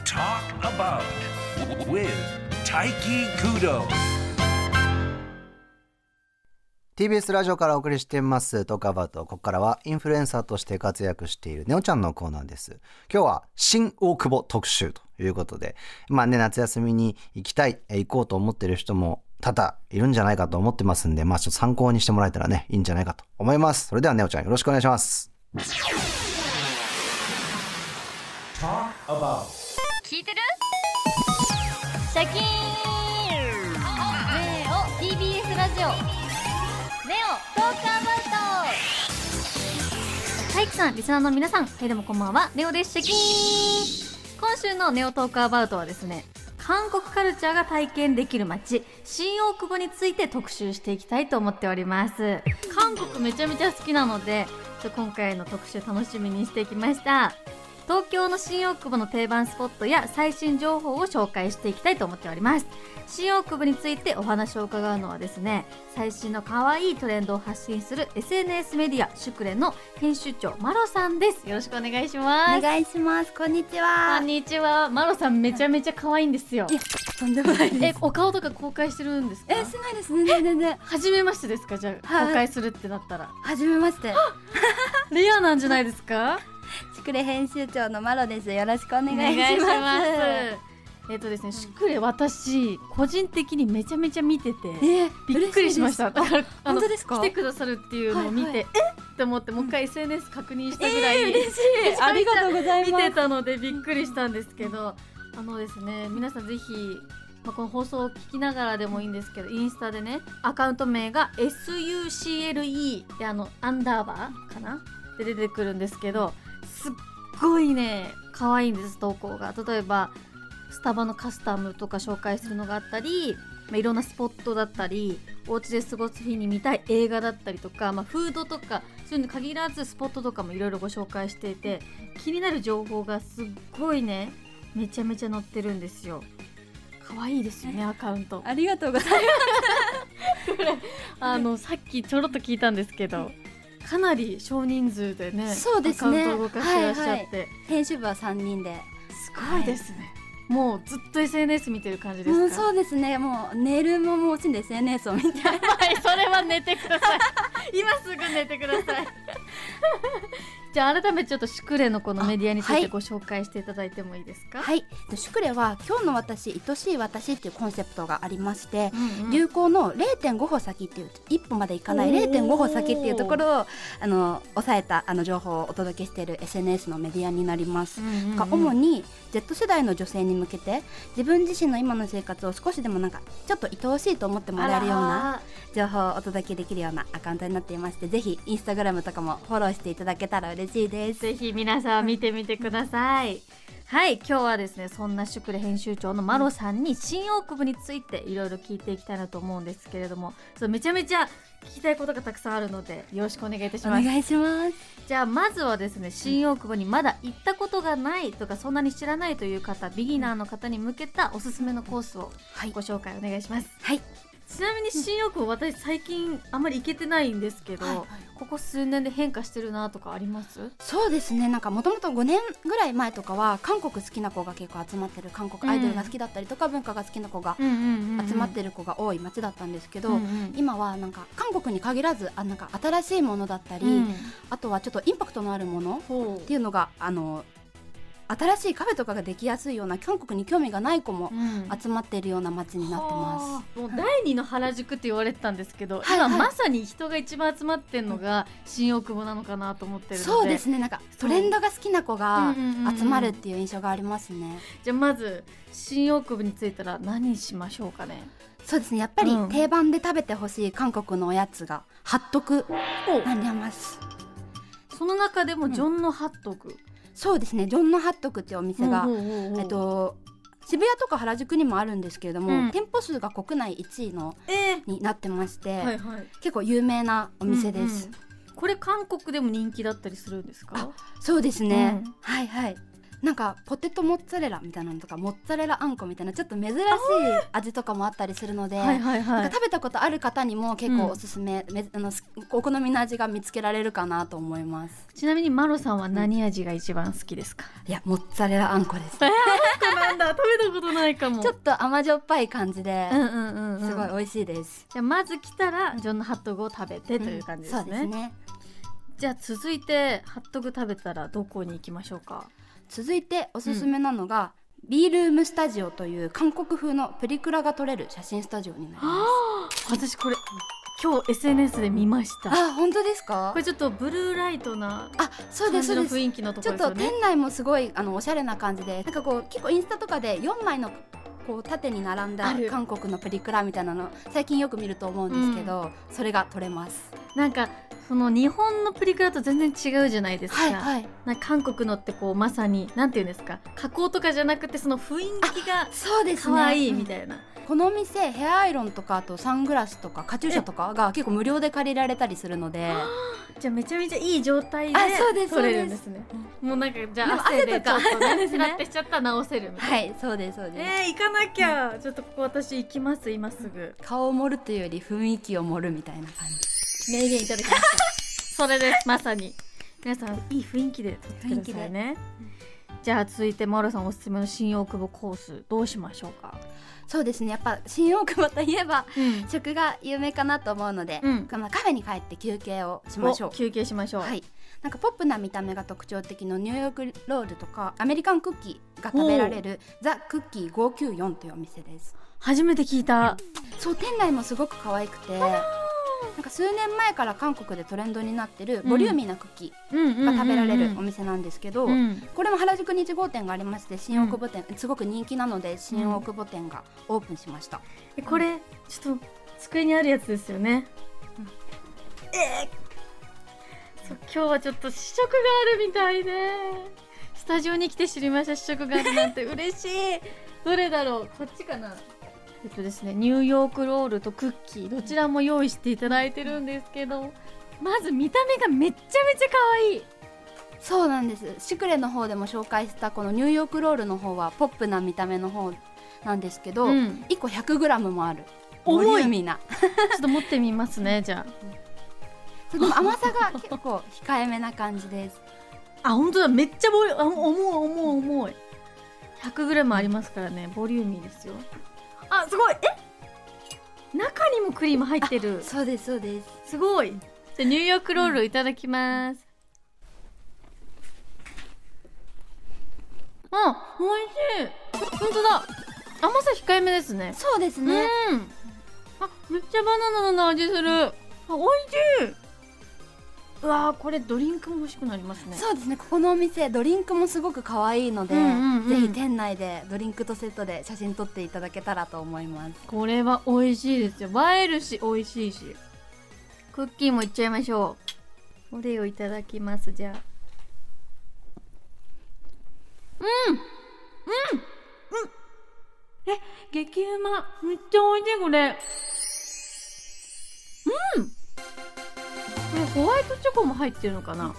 Talk about with Taiki Kudo. TBS ラジオからお送りしてます、トカバトここからはインフルエンサーとして活躍しているネオちゃんのコーナーです。今日は新大久保特集ということで、まあね、夏休みに行きたい、行こうと思ってる人も多々いるんじゃないかと思ってますんで、まあちょっと参考にしてもらえたらね、いいんじゃないかと思います。それではネオちゃんよろしくお願いします。Talk about 聞いてるシャキーンネオ TBS ラジオネオトークアバウト大樹さんリスナーの皆さんえでもこんばんはネオですシャキーン今週のネオトークアバウトはですね韓国カルチャーが体験できる街新大久保について特集していきたいと思っております韓国めちゃめちゃ好きなので今回の特集楽しみにしてきました東京の新大久保の定番スポットや最新情報を紹介していきたいと思っております新大久保についてお話を伺うのはですね最新の可愛いトレンドを発信する SNS メディアシ連の編集長マロさんですよろしくお願いしますお願いしますこんにちはこんにちはマロさんめちゃめちゃ可愛いんですよとんでもないえお顔とか公開してるんですえしてないですね全然、ねね、初めましてですかじゃあ、公開するってなったら初めましてレアなんじゃないですかシクレ編集長のマロです。よろしくお願いします。えっとですね、シクレ私個人的にめちゃめちゃ見てて、びっくりしました。本当ですか来てくださるっていうのを見て、えって思ってもう一回 SNS 確認したぐらい、嬉しいありがとうございます見てたのでびっくりしたんですけど、あのですね皆さんぜひまあ、この放送を聞きながらでもいいんですけど、インスタでねアカウント名が SUCLE であのアンダーバーかなで出てくるんですけど、すっごいね可愛いんです投稿が例えばスタバのカスタムとか紹介するのがあったり、まあ、いろんなスポットだったりお家で過ごす日に見たい映画だったりとか、まあ、フードとかそういうの限らずスポットとかもいろいろご紹介していて気になる情報がすっごいねめちゃめちゃ載ってるんですよ可愛いですよねアカウントありがとうございます あのさっきちょろっと聞いたんですけどかなり少人数でねそうですね動かしてらっしゃって、はいはい、編集部は3人ですごいですね、はいもうずっと SNS 見てる感じです、うん、そうですねもう寝るもも惜しんで SNS を見て はいそれは寝てください 今すぐ寝てください じゃあ改めてちょっとシュクレのこのメディアについてご紹介していただいてもいいですかはい、シュクレは今日の私愛しい私っていうコンセプトがありまして、うんうん、流行の0.5歩先っていう一歩までいかない0.5歩先っていうところをあの抑えたあの情報をお届けしている SNS のメディアになります、うんうん、主に Z 世代の女性に向けて自分自身の今の生活を少しでもなんかちょっと愛おしいと思ってもらえるような情報をお届けできるようなアカウントになっていましてぜひインスタグラムとかもフォローしていただけたら嬉嬉しいですぜひ皆さん見てみてくださいはい今日はですねそんなシュクレ編集長のマロさんに新大久保についていろいろ聞いていきたいなと思うんですけれどもそうめちゃめちゃ聞きたいことがたくさんあるのでよろしくお願いいたしますお願いしますじゃあまずはですね新大久保にまだ行ったことがないとかそんなに知らないという方ビギナーの方に向けたおすすめのコースをご紹介お願いしますはいちなみに新大久保私最近あんまり行けてないんですけど、はいはい、ここ数年で変化してるなとかありますそうですねなんかもともと5年ぐらい前とかは韓国好きな子が結構集まってる韓国アイドルが好きだったりとか、うん、文化が好きな子が集まってる子が多い街だったんですけど、うんうん、今はなんか韓国に限らずあなんか新しいものだったり、うん、あとはちょっとインパクトのあるものっていうのがあの新しいカフェとかができやすいような韓国に興味がない子も集まっているような街になってます、うん、もう第二の原宿って言われてたんですけど、はいはい、今まさに人が一番集まってるのが新大久保なのかなと思ってるのでそうですねなんかトレンドが好きな子が集まるっていう印象がありますね、うんうんうんじゃあまず新大久保に着いたら何しましょうかねそうですねやっぱり定番で食べてほしい韓国のおやつがハットクになります、その中でもジョンのハットク、うんそうですねジョンのハットクっていうお店が、えっと渋谷とか原宿にもあるんですけれども、うん、店舗数が国内1位の、えー、になってまして、はいはい、結構有名なお店です、うんうん、これ韓国でも人気だったりするんですかそうですね、うん、はいはいなんかポテトモッツァレラみたいなのとかモッツァレラあんこみたいなちょっと珍しい味とかもあったりするので、はいはいはい、食べたことある方にも結構おすすめ、うん、あのお好みの味が見つけられるかなと思いますちなみにマロさんは何味が一番好きですか、うん、いやモッツァレラあんこです、えー、なんだ食べたことないかもちょっと甘じょっぱい感じで、うんうんうん、うん、すごい美味しいですじゃまず来たらジョンのハットグを食べてという感じですね、そうですねじゃあ続いてハットグ食べたらどこに行きましょうか続いておすすめなのが、うん、B ルームスタジオという韓国風のプリクラが撮れる写真スタジオになります私これ今日 SNS で見ましたあ本当ですかこれちょっとブルーライトなあそうです雰囲気のところ、ね、ちょっと店内もすごいあのおしゃれな感じでなんかこう結構インスタとかで4枚のこう縦に並んだ韓国のプリクラみたいなの最近よく見ると思うんですけど、うん、それが撮れますなんかその日本のプリクラと全然違うじゃないですかはいはい、な韓国のってこうまさに何て言うんですか加工とかじゃなくてその雰囲気がそうです、可愛いみたいな、うん、このお店ヘアアイロンとかあとサングラスとかカチューシャとかが結構無料で借りられたりするのでじゃあめちゃめちゃいい状態で取れるんですねもうなんかじゃあ汗でちねスラッてしちゃったら直せるみたいなはいそうですそうですえー、行かなきゃ、うん、ちょっとここ私行きます今すぐ顔を盛るというより雰囲気を盛るみたいな感じ名言いただきましたそれですまさに皆さんいい雰囲気で撮ってくださいね、じゃあ続いてマロさんおすすめの新大久保コースどうしましょうかそうですねやっぱ新大久保といえば、うん、食が有名かなと思うので、うん、カフェに帰って休憩をしましょう休憩しましょうはいなんかポップな見た目が特徴的のニューヨークロールとかアメリカンクッキーが食べられるザ・クッキー594というお店です初めて聞いたそう店内もすごく可愛くてなんか数年前から韓国でトレンドになってるボリューミーな茎が食べられるお店なんですけど、これも原宿に1号店がありまして新大久保店、すごく人気なので新大久保店がオープンしました、うん、これちょっと机にあるやつですよね、うん、えー、今日はちょっと試食があるみたいでスタジオに来て知りました試食があるなんて嬉しいどれだろうこっちかなえっとですね、ニューヨークロールとクッキーどちらも用意していただいてるんですけどまず見た目がめちゃめちゃ可愛いそうなんですシクレの方でも紹介したこのニューヨークロールの方はポップな見た目の方なんですけど、うん、1個 100g もある重いみなちょっと持ってみますねじゃあ でも甘さが結構控えめな感じですあ本当だめっちゃボリ重い重い重い 100g ありますからねボリューミーですよあすごいえ中にもクリーム入ってるそうですそうですすごいじゃニューヨークロールいただきます、うん、あ美味しい本当だ甘さ控えめですねそうですねうんあめっちゃバナナの味するあ美味しいうわこれドリンクも欲しくなりますねそうですねここのお店ドリンクもすごく可愛いので、うんうんうん、ぜひ店内でドリンクとセットで写真撮っていただけたらと思いますこれは美味しいですよ映えるし美味しいしクッキーもいっちゃいましょうお礼をいただきますじゃあうんうんうんえ激うまめっちゃ美味しいこれうんホワイトチョコも入ってるのかな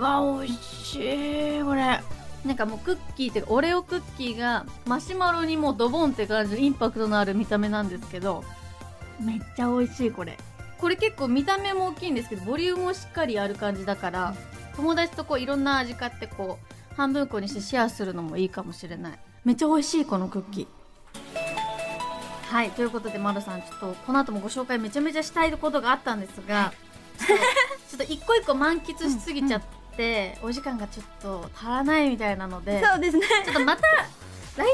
わ美味しいこれなんかもうクッキーってオレオクッキーがマシュマロにもうドボンって感じのインパクトのある見た目なんですけどめっちゃ美味しいこれこれ結構見た目も大きいんですけどボリュームもしっかりある感じだから友達とこういろんな味買ってこう半分こにしてシェアするのもいいかもしれないめっちゃ美味しいこのクッキーはいということでまるさんちょっとこの後もご紹介めちゃめちゃしたいことがあったんですが、はい ちょっと一個一個満喫しすぎちゃってお時間がちょっと足らないみたいなのでそうですねちょっとまた来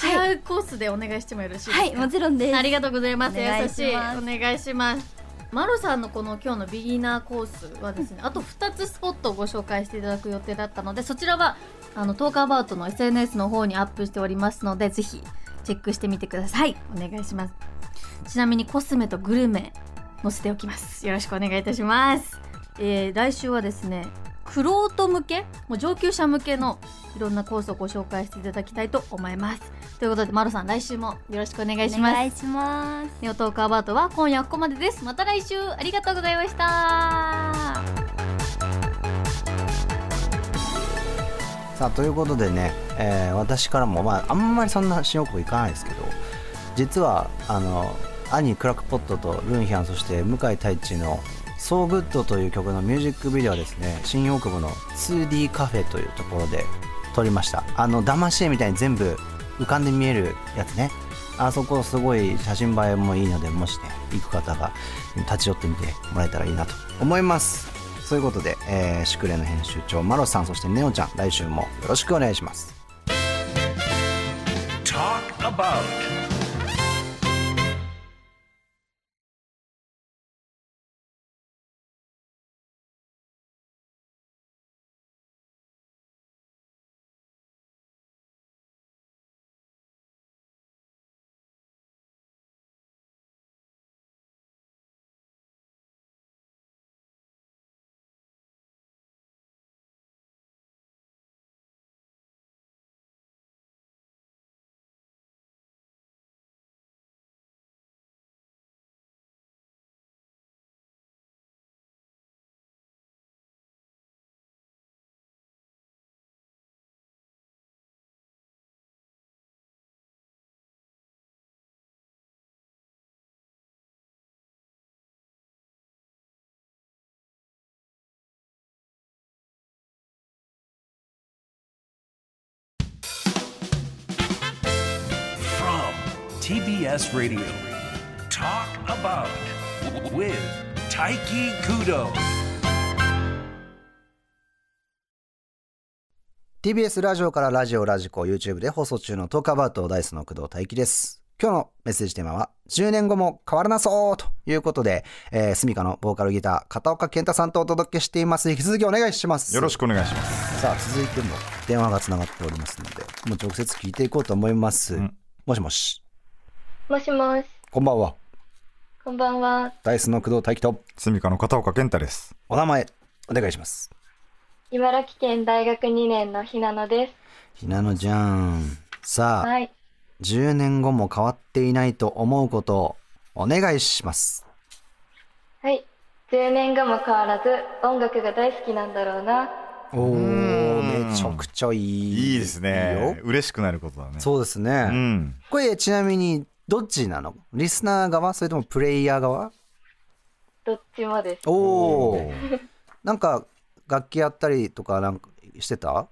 週違うコースでお願いしてもよろしいですか、はい、もちろんですありがとうございます優しいお願いしますマロさんのこの今日のビギナーコースはですね、あと2つスポットをご紹介していただく予定だったのでそちらはあのトークアバウトの SNS の方にアップしておりますのでぜひチェックしてみてくださいお願いしますちなみにコスメとグルメ載せておきますよろしくお願いいたします、えー、来週はですねクロ向けもう上級者向けのいろんなコースをご紹介していただきたいと思いますということでマロさん来週もよろしくお願いしますお願いしますネオトークアバートは今夜ここまでですまた来週ありがとうございましたさあということでね、えー、私からもまああんまりそんなしよ行かないですけど実はあの兄クラックポットとルンヒャンそして向井太一の「ソーグッドという曲のミュージックビデオはですね新大久保の 2D カフェというところで撮りましたあの騙し絵みたいに全部浮かんで見えるやつねあそこすごい写真映えもいいのでもしね行く方が立ち寄ってみてもらえたらいいなと思いますそういうことで、えー、シクレの編集長マロさんそしてネオちゃん来週もよろしくお願いします TBS Radio. Talk about with Taiki Kudo. TBS ラジオからラジオラジコ YouTube で放送中のトークアバウトダイスの工藤大輝です。今日のメッセージテーマは、10年後も変わらなそうということで、えー、スミカのボーカルギター、片岡健太さんとお届けしています。引き続きお願いします。よろしくお願いします。さあ、続いても電話がつながっておりますので、もう直接聞いていこうと思います。うん、もしもし。もしもし。こんばんは。こんばんは。ダイスの工藤大輝と、住処の片岡健太です。お名前、お願いします。茨城県大学2年のひなのです。ひなのじゃん。さあ、はい。10年後も変わっていないと思うことをお願いします。はい。10年後も変わらず音楽が大好きなんだろうな。おお、めちゃくちゃいい。いいですねいい嬉しくなることだね。そうですね。うん。これ、ちなみに、どっちなのリスナー側それともプレイヤー側どっちもです。おお。なんか楽器やったりとかなんかしてた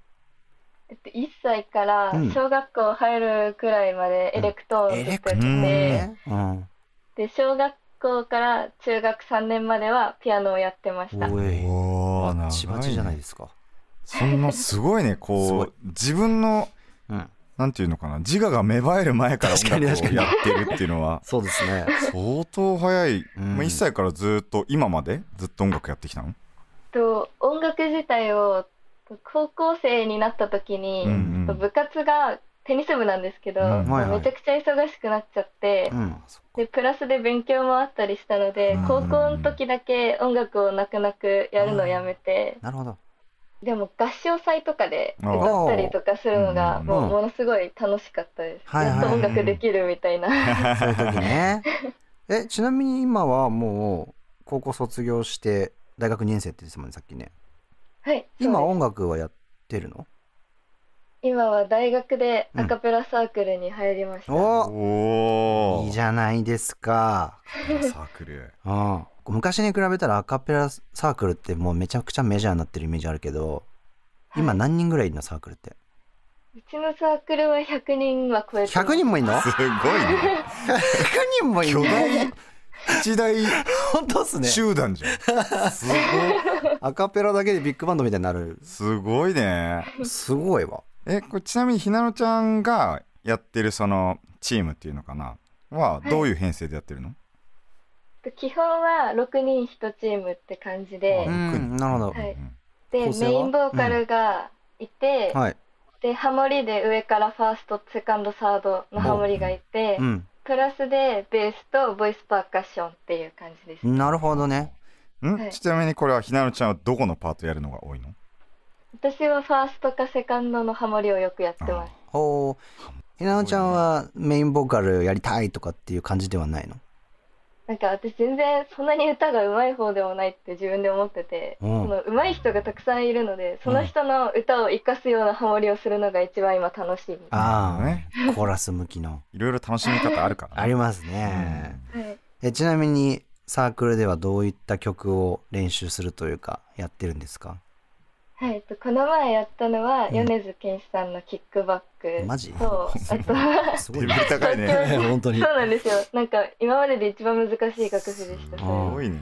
えっと1歳から小学校入るくらいまでエレクトーンを作ってうんて、うん。で、小学校から中学3年まではピアノをやってました。おおおバッチバチじゃないですか。そんなすごいね、こう 自分のうん。なんていうのかな自我が芽生える前から音楽をやってるっていうのは そうですね相当早い、まあ、1歳からずっと今までずっと音楽やってきたのと音楽自体を高校生になった時に、うんうん、部活がテニス部なんですけど、うんはいはい、めちゃくちゃ忙しくなっちゃって、うん、でプラスで勉強もあったりしたので、うん、高校の時だけ音楽を泣く泣くやるのをやめて、なるほどでも合唱祭とかで歌ったりとかするのがもうものすごい楽しかったです。やっと音楽できるみたいな。えちなみに今はもう高校卒業して大学2年生って言ってたもんねさっきね。はい。今音楽はやってるの？今は大学でアカペラサークルに入りました、うん、おおいいじゃないですか サークルうん昔に比べたらアカペラサークルってもうめちゃくちゃメジャーになってるイメージあるけど今何人ぐらいのサークルってうちのサークルは100人は超えて100人もいんの すごいね100人もいんの一大 集団じゃんすごいアカペラだけでビッグバンドみたいになるすごいねすごいわえこれちなみにひなのちゃんがやってるそのチームっていうのかなはどういう編成でやってるの、はい、基本は6人1チームって感じで、なるほど、はい、でメインボーカルがいて、うんはい、でハモリで上からファーストセカンドサードのハモリがいて、うん、プラスでベースとボイスパーカッションっていう感じですなるほどねん、ちなみにこれはひなのちゃんはどこのパートやるのが多いの私はファーストかセカンドのハモリをよくやってます。おお。ひなのちゃんはメインボーカルをやりたいとかっていう感じではないのなんか私全然そんなに歌が上手い方でもないって自分で思ってて、うん、その上手い人がたくさんいるのでその人の歌を生かすようなハモリをするのが一番今楽しい、うん、ああねコーラス向きのいろいろ楽しみ方あるから、ね、ありますね、うんえちなみにサークルではどういった曲を練習するというかやってるんですかはい、この前やったのは、米津玄師さんのキックバックマジと、あとは、すごい高いね、本当に。そうなんですよ。なんか、今までで一番難しい楽譜でした。すごいね。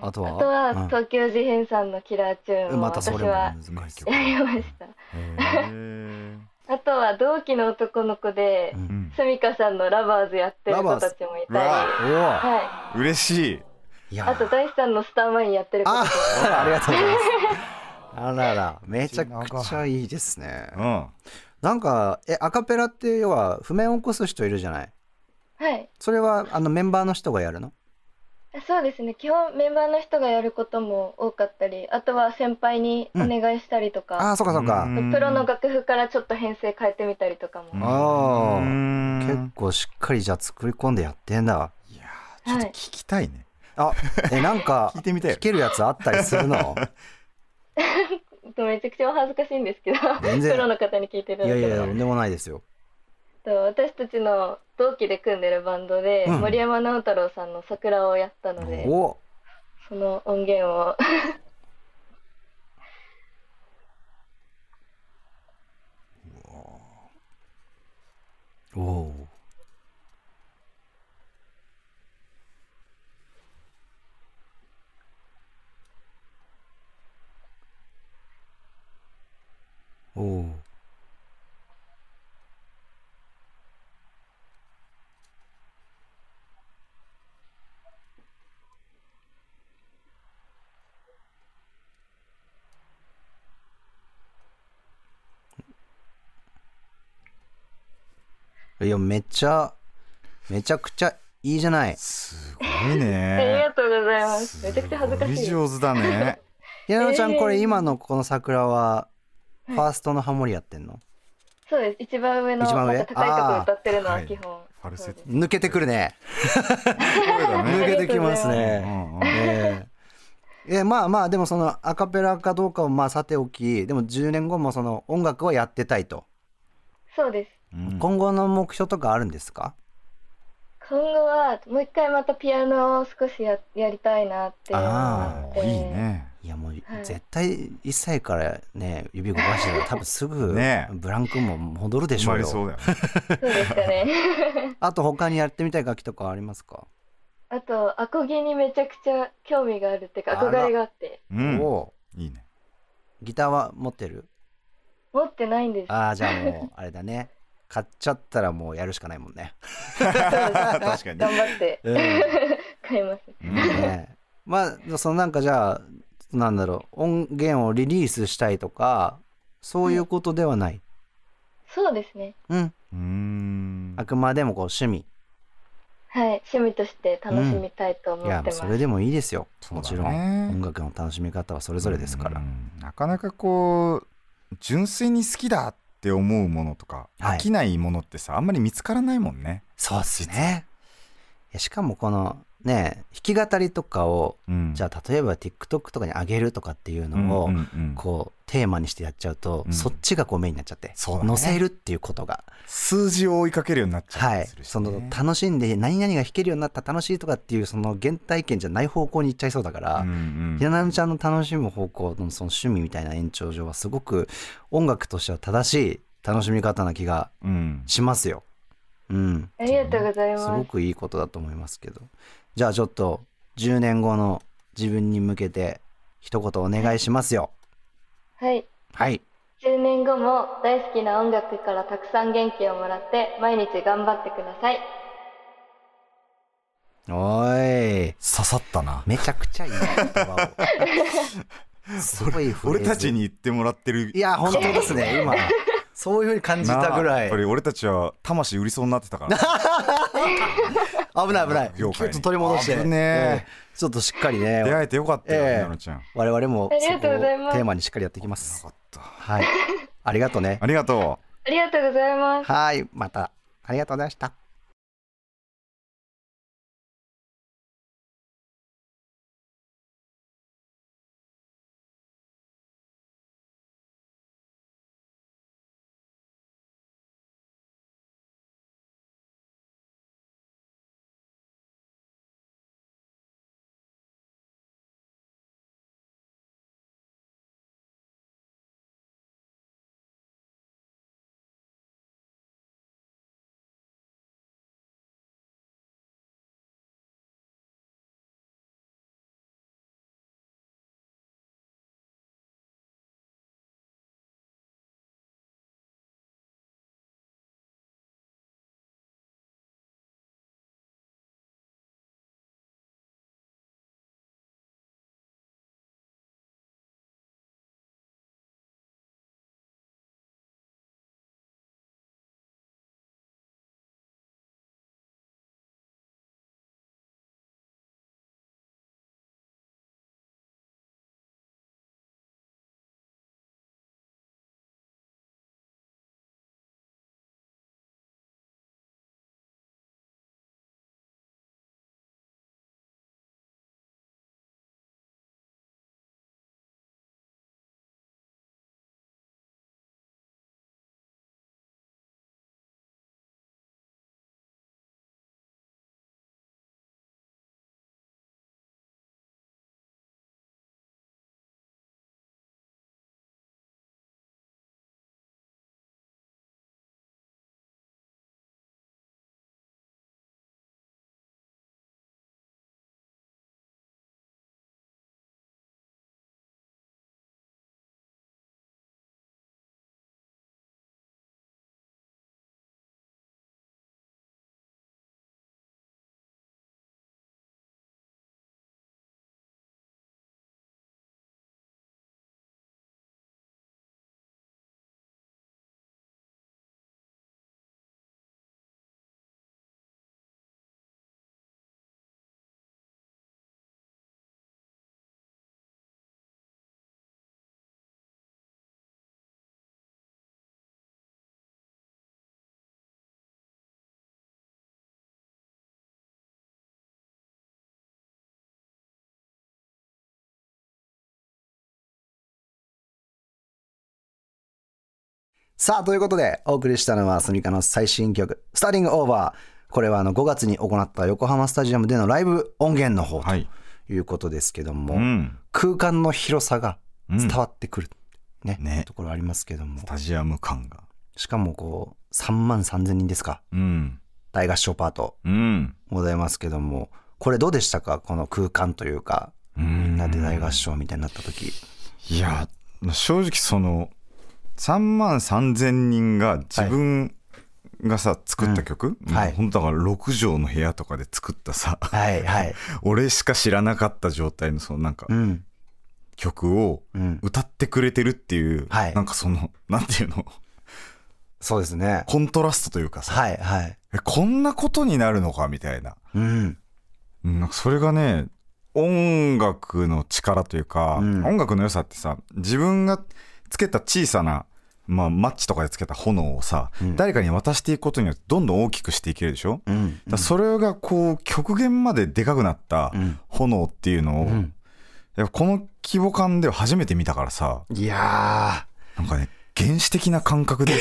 あとは、あとは東京事変さんのキラーチューンを私はやりました。あとは同期の男の子で、すみかさんのラバーズやってる子たちもいたり、はい、嬉しい。あと大師さんのスターマインやってる子たちもありがとうございます。あららめちゃくちゃいいですね、うん、なんかえアカペラって要は譜面を起こす人いるじゃないはいそれはあのメンバーの人がやるのそうですね基本メンバーの人がやることも多かったりあとは先輩にお願いしたりとか、うん、あそうかそうかプロの楽譜からちょっと編成変えてみたりとかもああ結構しっかりじゃあ作り込んでやってんだいやちょっと聞きたいね、はい、あえなんか 聞いてみたい聞けるやつあったりするの めちゃくちゃお恥ずかしいんですけど全然プロの方に聞いていただいやいやとんでもないですよ私たちの同期で組んでるバンドで、うん森山直太朗さんの「桜」をやったのでその音源を おおおおいやめっちゃめちゃくちゃいいじゃないすごいねありがとうございますめちゃくちゃ恥ずかしい上手だねな ちゃんこれ今のこの桜はファーストのハモリやってんのそうです一番上の一番上、高いとこ歌ってるのは基本、はい、抜けてくるね抜けてきますね、ええまあまあでもそのアカペラかどうかはまあさておきでも10年後もその音楽をやってたいとそうです、今後の目標とかあるんですか今後はもう一回またピアノを少しややりたいなってああいいねいやもう、はい、絶対一歳からね指動かしてたら 多分すぐブランクも戻るでしょうよ、そうだよ、そうですかね あと他にやってみたい楽器とかありますかあとアコギにめちゃくちゃ興味があるっていうか憧れがあってあ、うん、おいいねギターは持ってる持ってないんですああじゃあもうあれだね買っちゃったらもうやるしかないもんね。確かに。頑張って、うん、買います。ね、まあそのなんかじゃあなんだろう音源をリリースしたいとかそういうことではない、うん、そうですね。うんうんあくまでもこう趣味。はい趣味として楽しみたいと思ってます。うん、いやそれでもいいですよ。もちろん、ね、音楽の楽しみ方はそれぞれですから。なかなかこう純粋に好きだってって思うものとか、はい、飽きないものってさあんまり見つからないもんねそうっすねしかもこのね弾き語りとかを、うん、じゃあ例えば TikTok とかに上げるとかっていうのを、こうテーマにしてやっちゃうと、うん、そっちがこうメインになっちゃって、ね、載せるっていうことが数字を追いかけるようになっちゃう、ね、はい、その楽しんで何々が弾けるようになった楽しいとかっていうその原体験じゃない方向に行っちゃいそうだから、ひななみちゃんの楽しむ方向のその趣味みたいな延長上はすごく音楽としては正しい楽しみ方な気がしますよ。うん、うん、ありがとうございます。すごくいいことだと思いますけど。じゃあちょっと10年後の自分に向けて一言お願いしますよ。はい。はい。10年後も大好きな音楽からたくさん元気をもらって毎日頑張ってください。おい。刺さったな。めちゃくちゃいい言葉を。すごい俺たちに言ってもらってる。いや、本当ですね、今。そういうふうに感じたぐらいやっぱり俺たちは魂売りそうになってたから 危ない危ないちょっと取り戻してね、ちょっとしっかりね出会えてよかったよ、えー、ちゃん我々もそこをテーマにしっかりやっていきますはいありがとうねありがとうありがとうございますはいまたありがとうございましたさあ、ということで、お送りしたのは、スミカの最新曲、スターリングオーバー。これはあの5月に行った横浜スタジアムでのライブ音源の方ということですけども、はいうん、空間の広さが伝わってくる、ね、うん、ところありますけども。スタジアム感が。しかもこう、3万3000人ですか。うん、大合唱パート、ございますけども、これどうでしたかこの空間というか、みんなで大合唱みたいになった時。いや、正直その、3万3000人が自分がさ、作った曲、うんはい、本当だから6畳の部屋とかで作ったさ、はいはい、俺しか知らなかった状態のそのなんか、うん、曲を歌ってくれてるっていう、うんなんかそのなんていうのそうですねコントラストというかさ、はいはい、こんなことになるのかみたいな,、うん、なんかそれがね音楽の力というか、うん、音楽の良さってさ自分がつけた小さな、まあ、マッチとかでつけた炎をさ、うん、誰かに渡していくことによってどんどん大きくしていけるでしょ、うんうん、それがこう極限まででかくなった炎っていうのを、うん、やっぱこの規模感では初めて見たからさいやーなんかね原始的な感覚で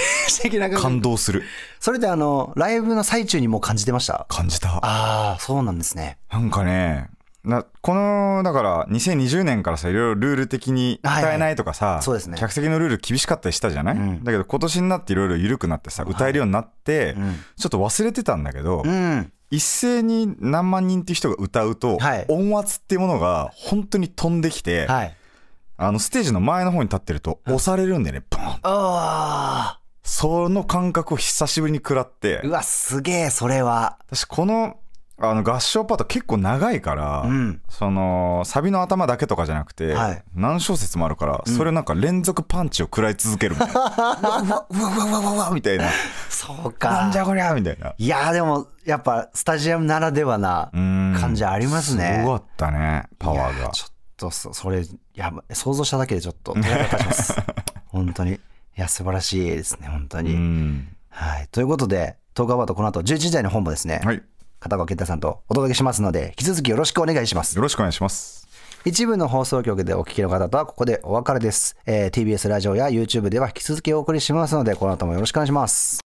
感動するそれであのライブの最中にもう感じてました感じたああそうなんですねなんかねなこのだから2020年からさいろいろルール的に歌えないとかさ、はいはいね、客席のルール厳しかったりしたじゃない、うん、だけど今年になっていろいろ緩くなってさ歌えるようになって、はいちょっと忘れてたんだけど、うん、一斉に何万人っていう人が歌うと、はい、音圧っていうものが本当に飛んできて、はい、あのステージの前の方に立ってると押されるんでね、ボンあその感覚を久しぶりに食らってうわすげえそれは私このあの合唱パート結構長いから、うん、そのサビの頭だけとかじゃなくて、はい、何小節もあるから、うん、それなんか連続パンチを食らい続けるみたいなうわうわうわうわうわみたいなそうかなんじゃこりゃみたいないやでもやっぱスタジアムならではな感じありますねすごかったねパワーがちょっとそれや想像しただけでちょっと手がます 本当にいや素晴らしいですね本当にはいということで東京アバートこの後11時台の本部ですね、はい片岡健太さんとお届けしますので、引き続きよろしくお願いします。よろしくお願いします。一部の放送局でお聞きの方とはここでお別れです。えー、TBS ラジオや YouTube では引き続きお送りしますので、この後もよろしくお願いします。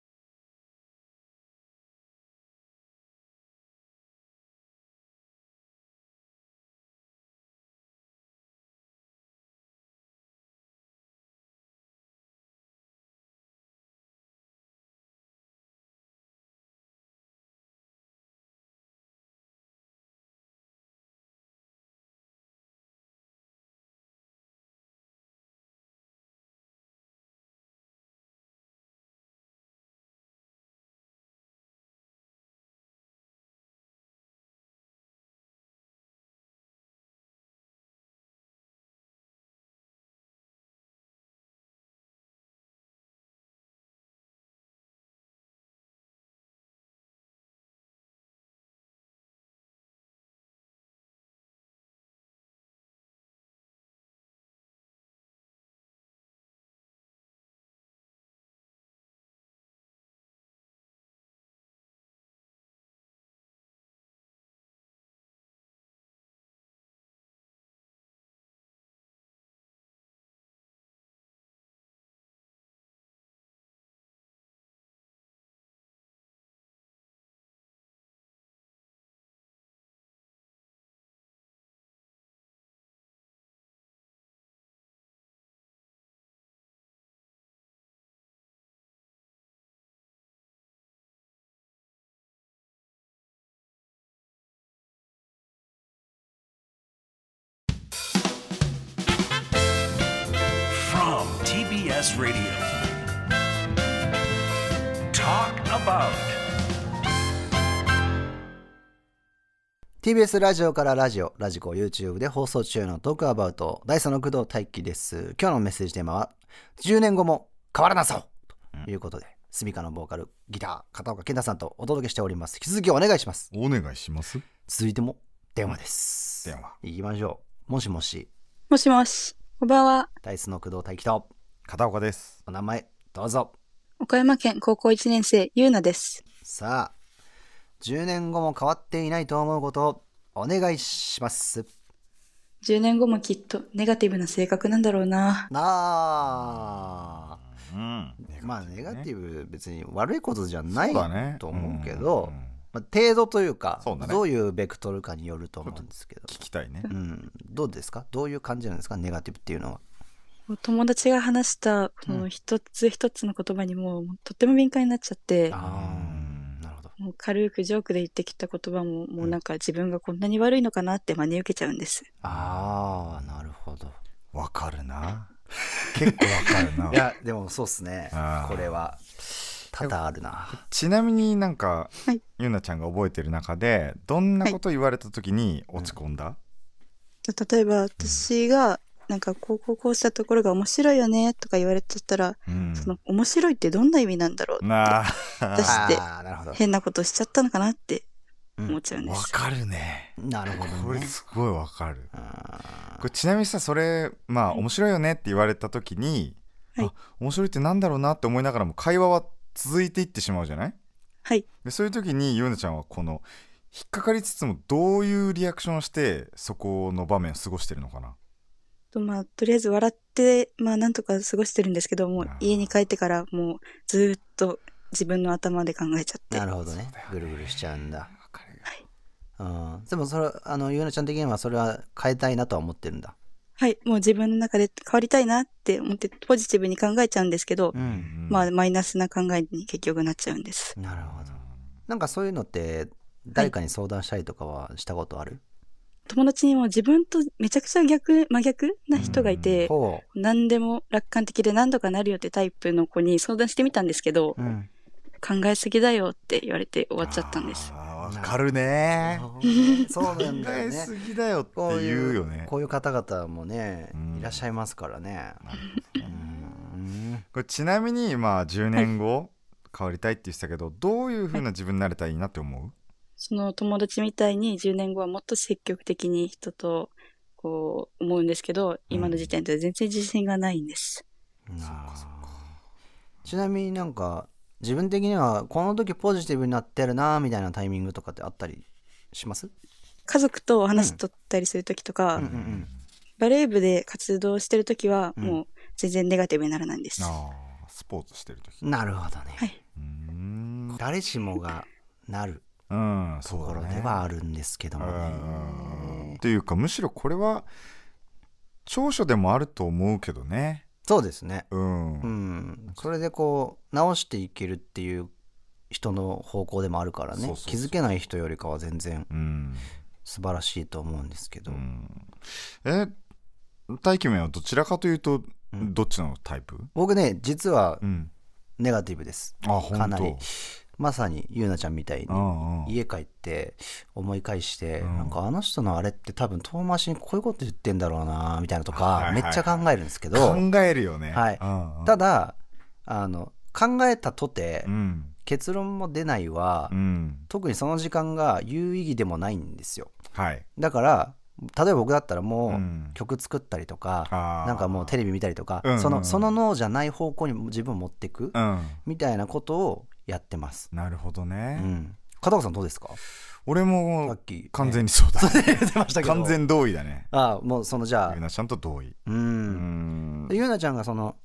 TBS Radio. Talk about TBS ラジオからラジオ、ラジコ YouTube で放送中のトークアバウト、ダイの工藤大輝です。今日のメッセージテーマは、10年後も変わらなそうということで、スミカのボーカル、ギター、片岡健太さんとお届けしております。引き続きお願いします。お願いします。続いても電話です。電話。行きましょう。もしもし。もしもし、こんばんは。ダイスの工藤大輝と。片岡です。お名前、どうぞ。岡山県高校1年生、ゆうなです。さあ、10年後も変わっていないと思うことをお願いします。10年後もきっとネガティブな性格なんだろうな。ああ。うん、まあネガティブ別に悪いことじゃない、ね、と思うけど、まあ、程度というか、ね、どういうベクトルかによると思うんですけど聞きたいね、うん、どうですかどういう感じなんですかネガティブっていうのは友達が話した、この一つ一つの言葉にも、とっても敏感になっちゃって、もう軽くジョークで言ってきた言葉も、もうなんか自分がこんなに悪いのかなって真に受けちゃうんです。ああ、なるほど。わかるな。結構わかるな。いや、でもそうっすね。これは。多々あるなちなみになんか、はい、ゆなちゃんが覚えてる中でどんなこと言われた時に落ち込んだ、はいうん、例えば私がなんかこうこうこうしたところが面白いよねとか言われちゃったら、うん、その面白いってどんな意味なんだろうって出して変なことしちゃったのかなって思っちゃうんですわ、かるねなるほど、ね、これすごいわかるこれちなみにさそれまあ面白いよねって言われたときに、はい、面白いってなんだろうなって思いながらも会話は続いていってしまうじゃないはいでそういう時にゆうなちゃんはこの引っかかりつつもどういうリアクションをしてそこの場面を過ごしてるのかなとまあ、とりあえず笑って、まあ、なんとか過ごしてるんですけど、もう家に帰ってからもうずっと自分の頭で考えちゃって。なるほどね。ぐるぐるしちゃうんだ。はい、うん。でもそれ、あの、ゆうなちゃん的にはそれは変えたいなとは思ってるんだ。はい。もう自分の中で変わりたいなって思って、ポジティブに考えちゃうんですけど、うんうん、まあ、マイナスな考えに結局なっちゃうんです。なるほど。なんかそういうのって、誰かに相談したりとかはしたことある、はい友達にも自分とめちゃくちゃ逆、真逆な人がいて、何でも楽観的で何とかなるよってタイプの子に相談してみたんですけど、うん、考えすぎだよって言われて終わっちゃったんです。わかるね。そうなんだよね。すぎだよって言うよね。こういう方々もね、いらっしゃいますからね。これちなみにまあ10年後、変わりたいって言ってたけど、どういうふうな自分になれたらいいなって思う？その友達みたいに10年後はもっと積極的に人とこう思うんですけど、今の時点では全然自信がないんです。うちなみになんか自分的にはこの時ポジティブになってるなみたいなタイミングとかってあったりします家族と話とったりする時とか、うんうんうん、バレー部で活動してる時はもう全然ネガティブにならないんです。スポーツしてる時なるほどね、はい、誰しもがなるうん、ところではあるんですけどもね。っていうかむしろこれは長所でもあると思うけどね。そうですね、うん、うん、それでこう直していけるっていう人の方向でもあるからね気づけない人よりかは全然、うん、素晴らしいと思うんですけど、うん、え大面はどちらかというと、うん、どっちのタイプ僕ね実は、ネガティブですかなりまさにゆうなちゃんみたいに家帰って思い返して、なんかあの人のあれって多分遠回しにこういうこと言ってんだろうなみたいなとかめっちゃ考えるんですけど、考えるよね、はい、ただあの考えたとて、結論も出ないは、特にその時間が有意義でもないんですよ、はい、だから例えば僕だったらもう曲作ったりとか、なんかもうテレビ見たりとか、そのその脳じゃない方向に自分を持っていくみたいなことをやってます。なるほどね。うん、片岡さんどうですか俺もさっき完全にそうだ、ね、完全同意だねああもうそのじゃあゆなちゃんと同意うんゆうなちゃんがその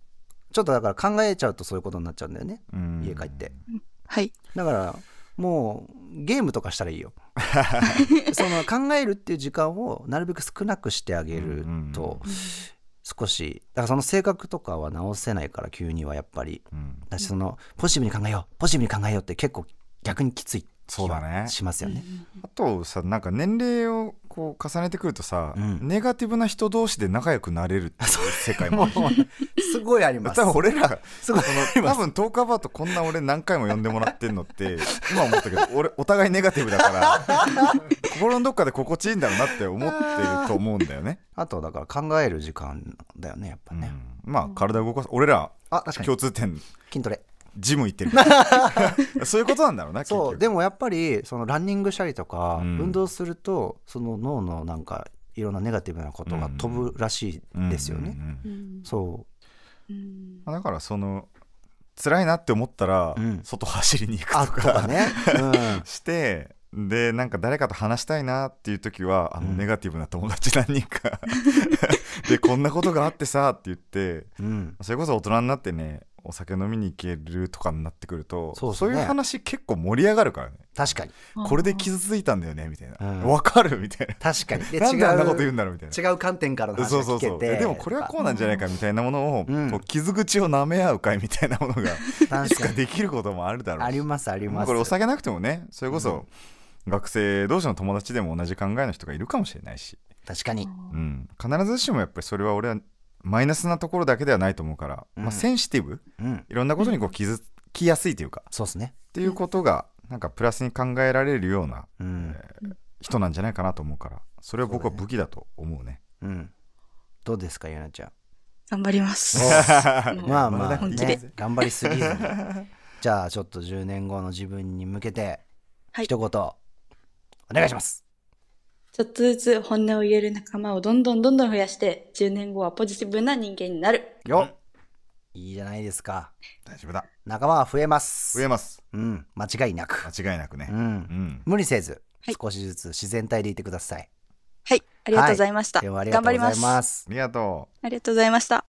ちょっとだから考えちゃうとそういうことになっちゃうんだよね家帰ってはいだからもうゲームとかしたらいいよ その考えるっていう時間をなるべく少なくしてあげると少しだからその性格とかは直せないから急にはやっぱり、うん、だしそのポジティブに考えようポジティブに考えようって結構逆にきついそうだねしますよね。あとさなんか年齢をこう重ねてくるとさ、うん、ネガティブな人同士で仲良くなれる世界も すごいあります多分俺らすの多分トークアバートこんな俺何回も呼んでもらってんのって今思ったけど俺お互いネガティブだから心のどっかで心地いいんだろうなって思ってると思うんだよねあとだから考える時間だよねやっぱね、うん、まあ体動かす俺らあ確かに共通点筋トレジム行ってる そういうことなんだろうなそうでもやっぱりそのランニングしたりとか、うん、運動するとその脳のなんかいろんなネガティブなことが飛ぶらしいですよね、そう、うん、だからその辛いなって思ったら、外走りに行くとか、うん、ね、うん、してでなんか誰かと話したいなっていう時はあのネガティブな友達何人か でこんなことがあってさって言って、うん、それこそ大人になってねお酒飲みに行けるとかになってくるとそう,、そういう話結構盛り上がるからね確かにこれで傷ついたんだよねみたいなわ、かるみたいな確かにでなんであんなこと言うんだろうみたいな違う観点からの話そうそうそうでもこれはこうなんじゃないかみたいなものを、こう傷口を舐め合う会みたいなものがいつかできることもあるだろうありますありますこれお酒なくてもねそれこそ、学生同士の友達でも同じ考えの人がいるかもしれないし確かに、うん、必ずしもやっぱりそれは俺はマイナスなところだけではないと思うから、うん、まあ、センシティブ、うん、いろんなことにこう気づきやすいというか、そうですね。っていうことが、なんかプラスに考えられるような、うんえー、人なんじゃないかなと思うから、それは僕は武器だと思うね。うねうん、どうですか、ゆなちゃん。頑張ります。まあ まあ、ね、頑張りすぎずに。じゃあ、ちょっと10年後の自分に向けて、一言、お願いします。ちょっとずつ本音を言える仲間をどんどんどんどん増やして、10年後はポジティブな人間になる。よいいじゃないですか。大丈夫だ。仲間は増えます。増えます。うん、間違いなく。間違いなくね。うん。うん、無理せず、はい、少しずつ自然体でいてください。はい、ありがとうございました。はい、頑張ります。ありがとう。ありがとうございました。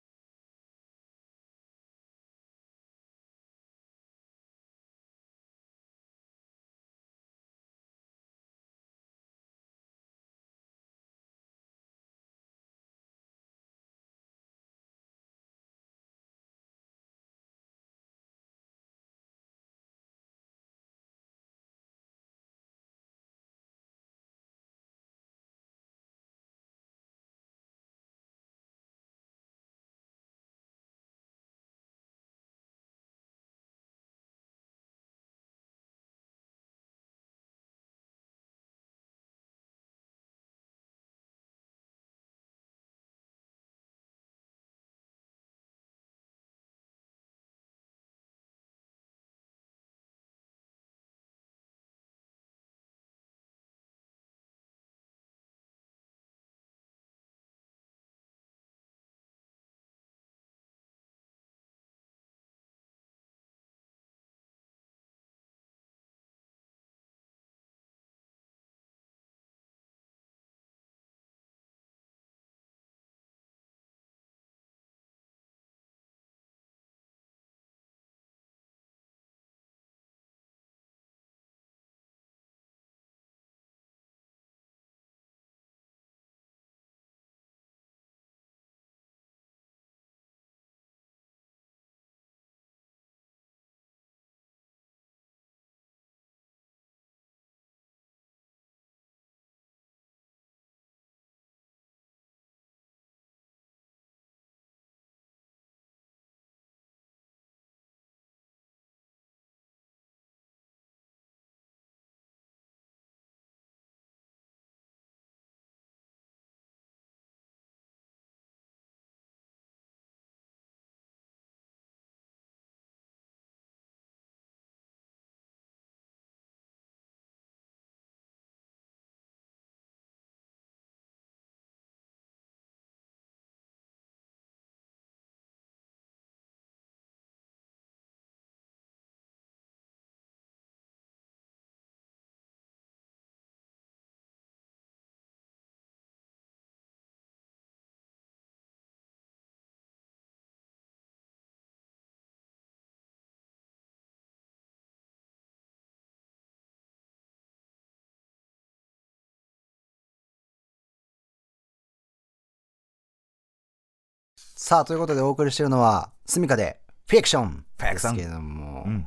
さあ、ということでお送りしているのは、すみかでフィクションですけども、うん、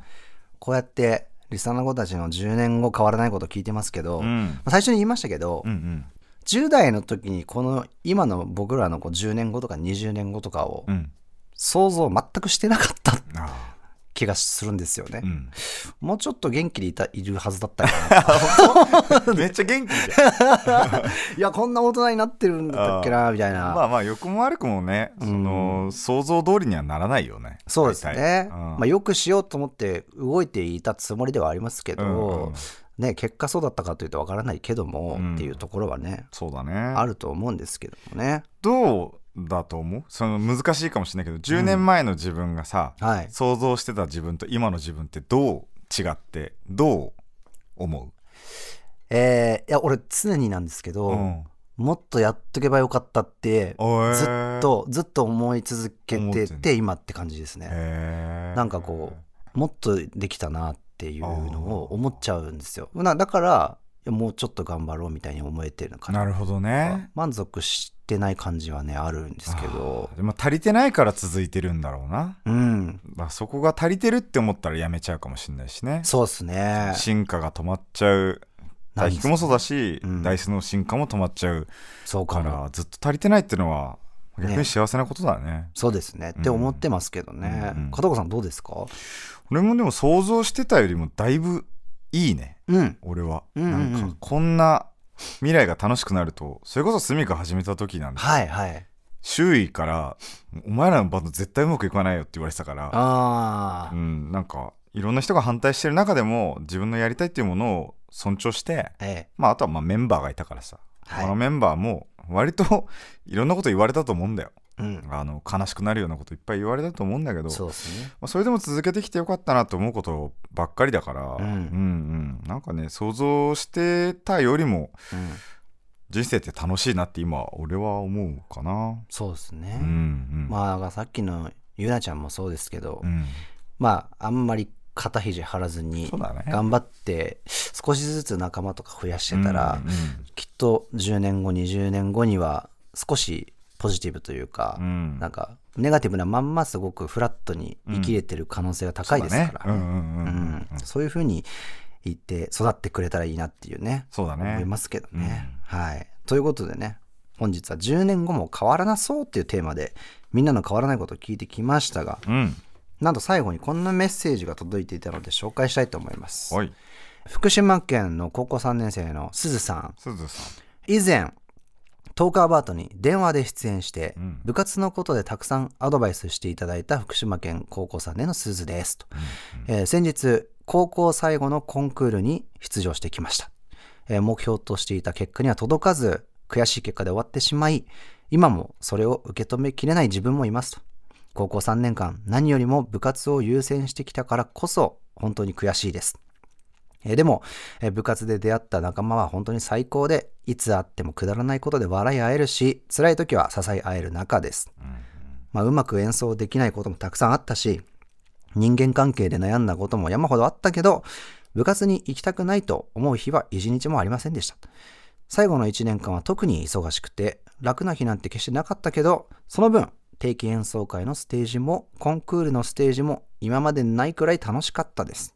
こうやってリスナーの子たちの10年後変わらないこと聞いてますけど、うん、最初に言いましたけど、うんうん、10代の時にこの今の僕らのこう10年後とか20年後とかを想像全くしてなかった気がするんですよね。うん、もうちょっと元気でいたいるはずだったか めっちゃ元気で。いや、こんな大人になってるんだっけな、みたいな。まあまあ、欲も悪くもね、その、想像通りにはならないよね。そうですね。うん、まあ、よくしようと思って動いていたつもりではありますけど、うんうんね、結果そうだったかというとわからないけども、うん、っていうところはね、そうだねあると思うんですけどもね。どうだと思うその難しいかもしれないけど10年前の自分がさ、うんはい、想像してた自分と今の自分ってどう違ってどう思うえー、いや俺常になんですけど、うん、もっとやっとけばよかったってずっとずっと思い続けてて今って感じですね、えー、なんかこうもっとできたなっていうのを思っちゃうんですよだからやもうちょっと頑張ろうみたいに思えてるかなるほどね満足してない感じはねあるんですけどでも足りてないから続いてるんだろうなうん、まあ、そこが足りてるって思ったらやめちゃうかもしれないしねそうですね進化が止まっちゃう大菊もそうだし、うん、ダイスの進化も止まっちゃうそうからずっと足りてないっていうのは逆に幸せなことだね、ね、そうですね、うん、って思ってますけどね、うんうん、片岡さんどうですか俺もでも想像してたよりもだいぶいいねうん、俺は、うんうんうん、なんかこんな未来が楽しくなるとそれこそスミが始めた時なんではいはい周囲から「お前らのバンド絶対うまくいかないよ」って言われてたからあ、うん、なんかいろんな人が反対してる中でも自分のやりたいっていうものを尊重して、ええ、まあ、あとはまあメンバーがいたからさ、はい、このメンバーも割といろんなこと言われたと思うんだよ。うん、あの悲しくなるようなこといっぱい言われたと思うんだけどそう、ね、まあ、それでも続けてきてよかったなと思うことばっかりだから、うん、うんうんなんかね想像してたよりも、うん、人生って楽しいなって今俺は思うかなそうですね、うんうん、まあさっきのゆなちゃんもそうですけど、うん、まああんまり肩肘張らずに頑張って少しずつ仲間とか増やしてたら、ねうんうん、きっと10年後20年後には少しポジティブというか、うん、なんかネガティブなまんますごくフラットに生きれてる可能性が高いですからそういうふうに言って育ってくれたらいいなっていうねそうだね思いますけどね。うん、はいということでね本日は10年後も変わらなそうっていうテーマでみんなの変わらないことを聞いてきましたが、うん、なんと最後にこんなメッセージが届いていたので紹介したいと思います。福島県の高校3年生のすずさん。すずさん以前トークアバートに電話で出演して、うん、部活のことでたくさんアドバイスしていただいた福島県高校3年の鈴ですと、うんうん、えー、先日高校最後のコンクールに出場してきました、えー、目標としていた結果には届かず悔しい結果で終わってしまい今もそれを受け止めきれない自分もいますと高校3年間何よりも部活を優先してきたからこそ本当に悔しいですえでも、え部活で出会った仲間は本当に最高で、いつ会ってもくだらないことで笑い合えるし、辛い時は支え合える仲です。まあ、うまく演奏できないこともたくさんあったし、人間関係で悩んだことも山ほどあったけど、部活に行きたくないと思う日は一日もありませんでした。最後の1年間は特に忙しくて、楽な日なんて決してなかったけど、その分、定期演奏会のステージも、コンクールのステージも、今までないくらい楽しかったです。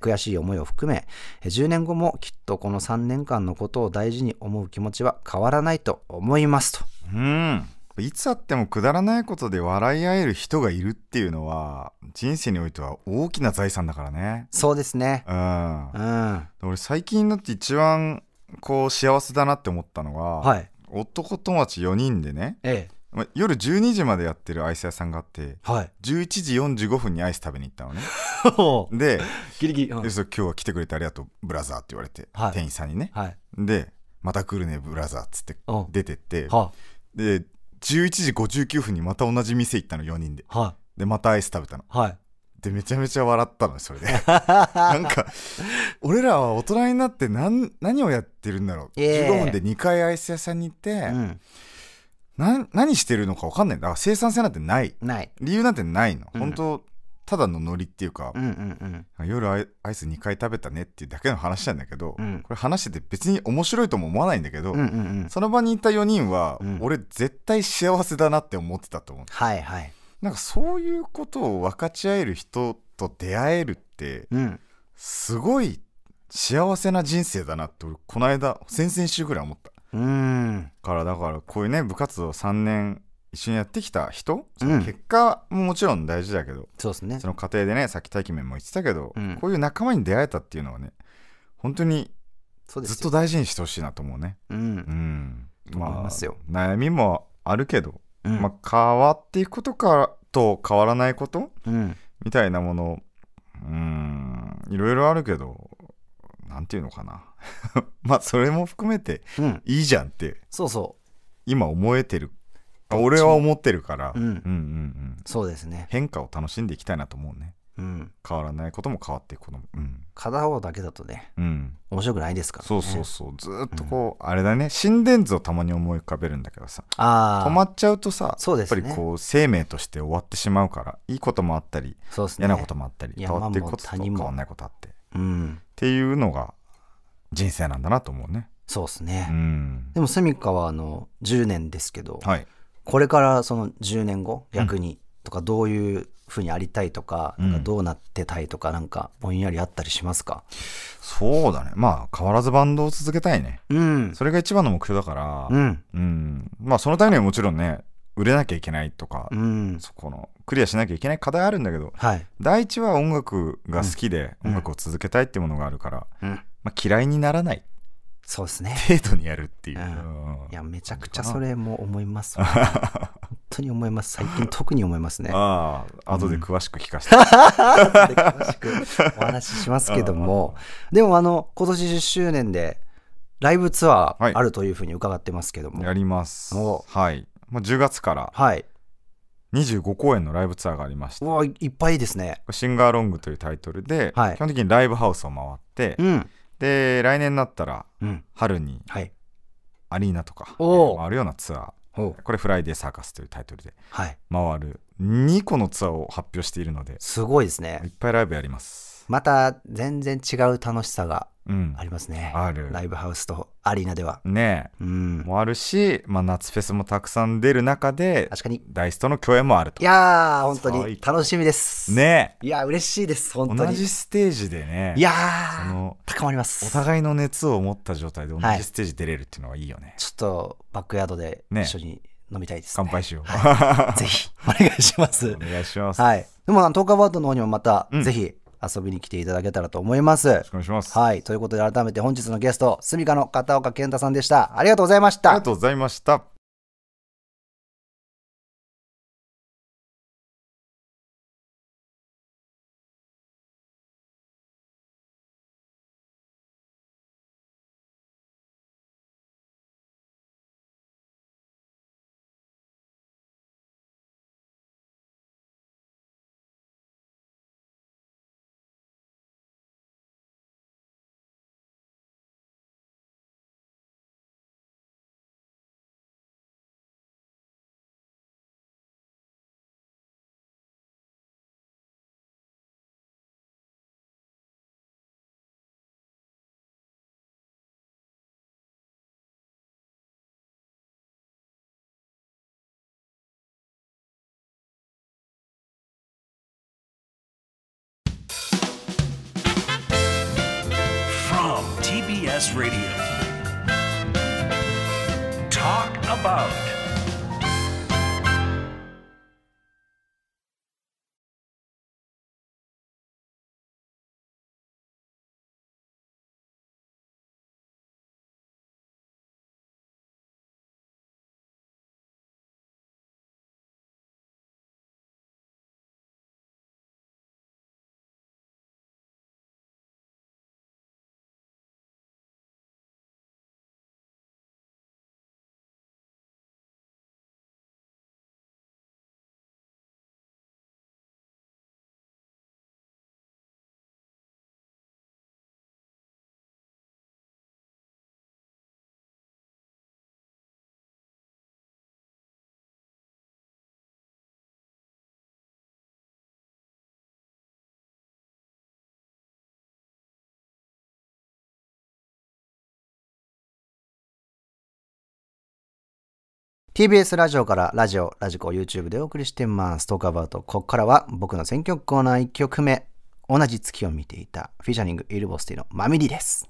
悔しい思いを含め、10年後もきっとこの3年間のことを大事に思う気持ちは変わらないと思いますと。うんいつあってもくだらないことで笑い合える人がいるっていうのは人生においては大きな財産だからねそうですねうん、うん、俺最近だって一番こう幸せだなって思ったのが、はい、男友達4人でね、ええ、ま夜12時までやってるアイス屋さんがあって、はい、11時45分にアイス食べに行ったのね でギリギリ、うん、今日は来てくれてありがとうブラザー」って言われて、はい、店員さんにね、はい、で「また来るねブラザー」っつって出てって、はあ、で11時59分にまた同じ店行ったの4人で、はでまたアイス食べたの、はい、でめちゃめちゃ笑ったのそれで なんか俺らは大人になって何何をやってるんだろう、えー、15分で2回アイス屋さんに行って、うんな何してるのか分かんないだから生産性なんてないない理由なんてないの、うん、本当ただのノリっていうか、うんうんうん、夜アイス2回食べたねっていうだけの話なんだけど、うん、これ話してて別に面白いとも思わないんだけど、うんうんうん、その場にいた4人は、うん、俺絶対幸せだなって思ってたと思う、はいはい、なんかそういうことを分かち合える人と出会えるって、うん、すごい幸せな人生だなって俺この間先々週ぐらい思っうんからだからこういうね部活動3年一緒にやってきた人、その結果ももちろん大事だけど、うん、そうすねその過程でねさっき大機面も言ってたけど、うん、こういう仲間に出会えたっていうのはね本当にずっと大事にしてほしいなと思うねうん、うん、まあ悩みもあるけど、うん、まあ、変わっていくことからと変わらないこと、みたいなものうんいろいろあるけどなんていうのかな まあそれも含めていいじゃんってそうそ今思えてる俺は思ってるから、うんうんうんうん、そうですね変化を楽しんでいきたいなと思うねうん変わらないことも変わっていくこともうん片方だけだとねうん面白くないですからねそうそうそうずっとこう、あれだね心電図をたまに思い浮かべるんだけどさああ止まっちゃうとさそうやっぱりこう生命として終わってしまうからいいこともあったりそうですね嫌なこともあったり、いや変わっていくこととも変わらないことあってっうんていうのが人生なんだなと思うね。そうですね、うん、でもセミカはあの10年ですけど、はい、これからその10年後逆に、とかどういうふうにありたいとか,、なんかどうなってたいとかなんかぼんやりあったりしますか、うん、そうだねまあ変わらずバンドを続けたいね、うん、それが一番の目標だから、うんうん、まあそのためにはもちろんね売れなきゃいけないとか、うん、そこのクリアしなきゃいけない課題あるんだけど、はい、第一は音楽が好きで音楽を続けたいっていうものがあるから、うん、まあ、嫌いにならないそうですね程度にやるっていう、うん、いやめちゃくちゃそれも思います、ね、本当に思います最近 特に思いますねああ後で詳しく聞かせて、うん、詳しくお話ししますけどもでもあの今年10周年でライブツアーあるというふうに伺ってますけども、やりますはいまあ、10月からはい25公演のライブツアーがありましていっぱいですねシンガーロングというタイトルで、はい、基本的にライブハウスを回って、うんで来年になったら、春にアリーナとか、あるようなツアーこれ「フライデーサーカス」というタイトルで回る2個のツアーを発表しているのですごいですねいっぱいライブやりますまた全然違う楽しさがありますね、うん、あるライブハウスとアリーナではねえ、うん、もあるし、まあ、夏フェスもたくさん出る中で確かにダイスとの共演もあるといやー本当に楽しみですねいや嬉しいです本当に同じステージでねいやーその高まりますお互いの熱を持った状態で同じステージ出れるっていうのはいいよね、はい、ちょっとバックヤードで一緒に、飲みたいです、ね、乾杯しよう、はい、ぜひお願いしますお願いしますはいでも10日ワードの方にもまた、うん、ぜひ遊びに来ていただけたらと思います。よろしくお願いします。はい。ということで、改めて本日のゲスト、住みかの片岡健太さんでした。ありがとうございました。ありがとうございました。CBS Radio. Talk about. TBS ラジオからラジオ、ラジコ、YouTube でお送りしてます。トークアバウト。ここからは僕の選曲コーナー1曲目。同じ月を見ていたフィジャニング・イルボスティのマミリです。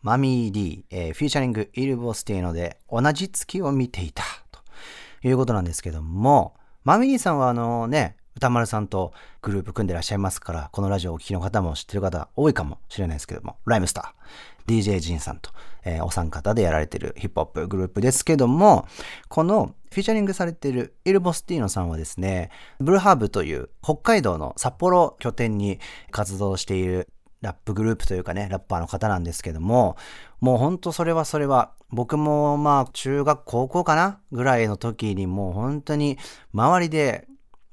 マミー・ディ、えー、フィーチャリング・イル・ボスティーノで同じ月を見ていたということなんですけども、マミー・ディさんはあのね、歌丸さんとグループ組んでらっしゃいますから、このラジオをお聴きの方も知ってる方多いかもしれないですけども、ライムスター、DJ ジンさんと、えー、お三方でやられてるヒップホップグループですけども、このフィーチャリングされているイル・ボスティーノさんはですね、ブルハーブという北海道の札幌拠点に活動しているラップグループというかね、ラッパーの方なんですけども、もうほんとそれはそれは、僕もまあ中学高校かなぐらいの時にもう本当に周りで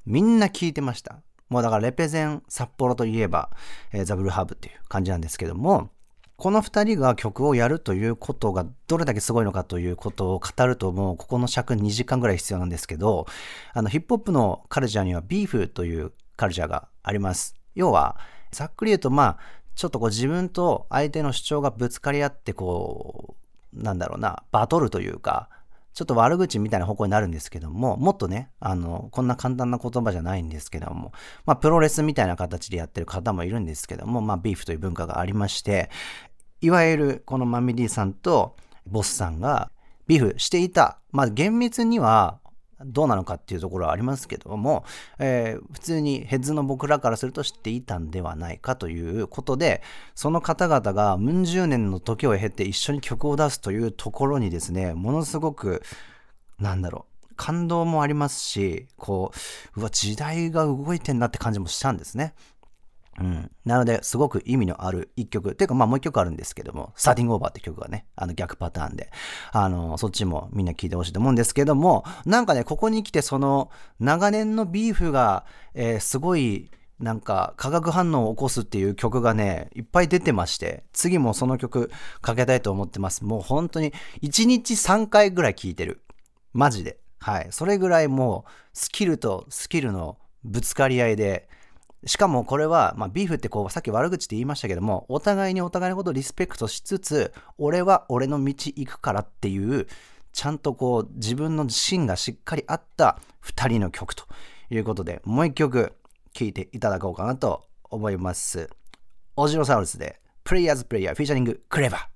みんな聞いてました。もうだからレペゼン札幌といえば、えー、ザブルハーブっていう感じなんですけども、この2人が曲をやるということがどれだけすごいのかということを語るともうここの尺2時間ぐらい必要なんですけど、あのヒップホップのカルチャーにはビーフというカルチャーがあります。要は、ざっくり言うと、まあ、ちょっとこう自分と相手の主張がぶつかり合って、こう、なんだろうな、バトルというか、ちょっと悪口みたいな方向になるんですけども、もっとね、あの、こんな簡単な言葉じゃないんですけども、まあ、プロレスみたいな形でやってる方もいるんですけども、まあ、ビーフという文化がありまして、いわゆるこのマミデーさんとボスさんがビーフしていた。まあ、厳密にはどうなのかっていうところはありますけども、えー、普通にヘッズの僕らからすると知っていたんではないかということで、その方々がムン十年の時を経て一緒に曲を出すというところにですね、ものすごく、なんだろう、感動もありますし、こう、うわ、時代が動いてんなって感じもしたんですね。うん。なので、すごく意味のある一曲。っていうか、まあもう一曲あるんですけども、スターティングオーバーって曲がね、あの逆パターンで、あの、そっちもみんな聴いてほしいと思うんですけども、なんかね、ここに来てその、長年のビーフが、えー、すごい、なんか化学反応を起こすっていう曲がね、いっぱい出てまして、次もその曲かけたいと思ってます。もう本当に1日3回ぐらい聴いてる。マジで。はい。それぐらいもうスキルとスキルのぶつかり合いで、しかもこれは、まあ、ビーフってこう、さっき悪口って言いましたけども、お互いにお互いのことをリスペクトしつつ、俺は俺の道行くからっていう、ちゃんとこう、自分の芯がしっかりあった2人の曲ということで、もう一曲聴いていただこうかなと思います。オジロサウルスで、プレイヤーズプレイヤーフィーチャリングクレバー。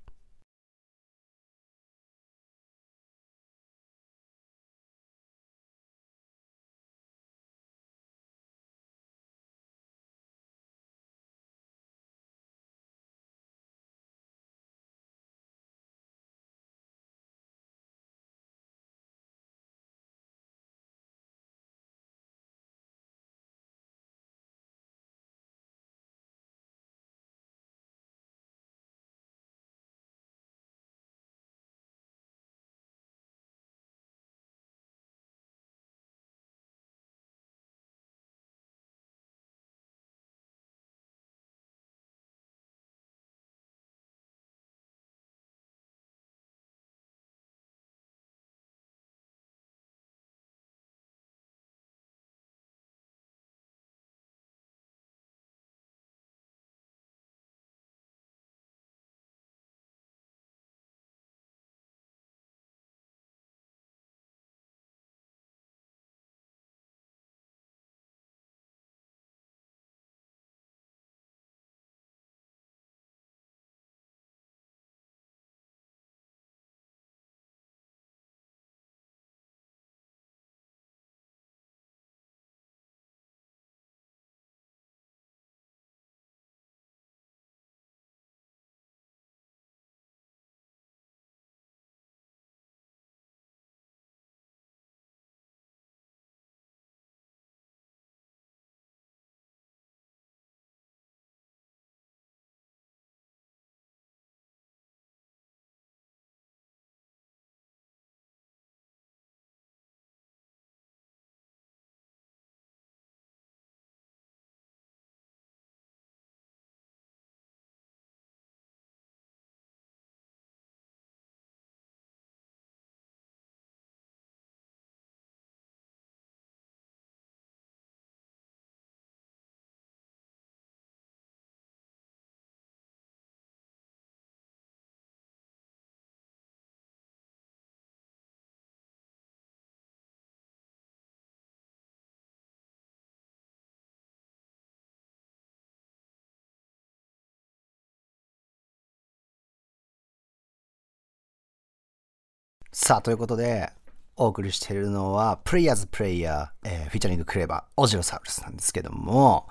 さあ、ということで、お送りしているのは、プレイヤーズプレイヤー、えー、フィーチャリングクレバー、オジロサウルスなんですけども、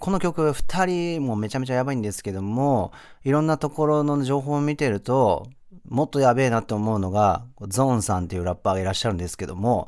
この曲2人もめちゃめちゃやばいんですけども、いろんなところの情報を見てると、もっとやべえなと思うのが、ゾーンさんっていうラッパーがいらっしゃるんですけども、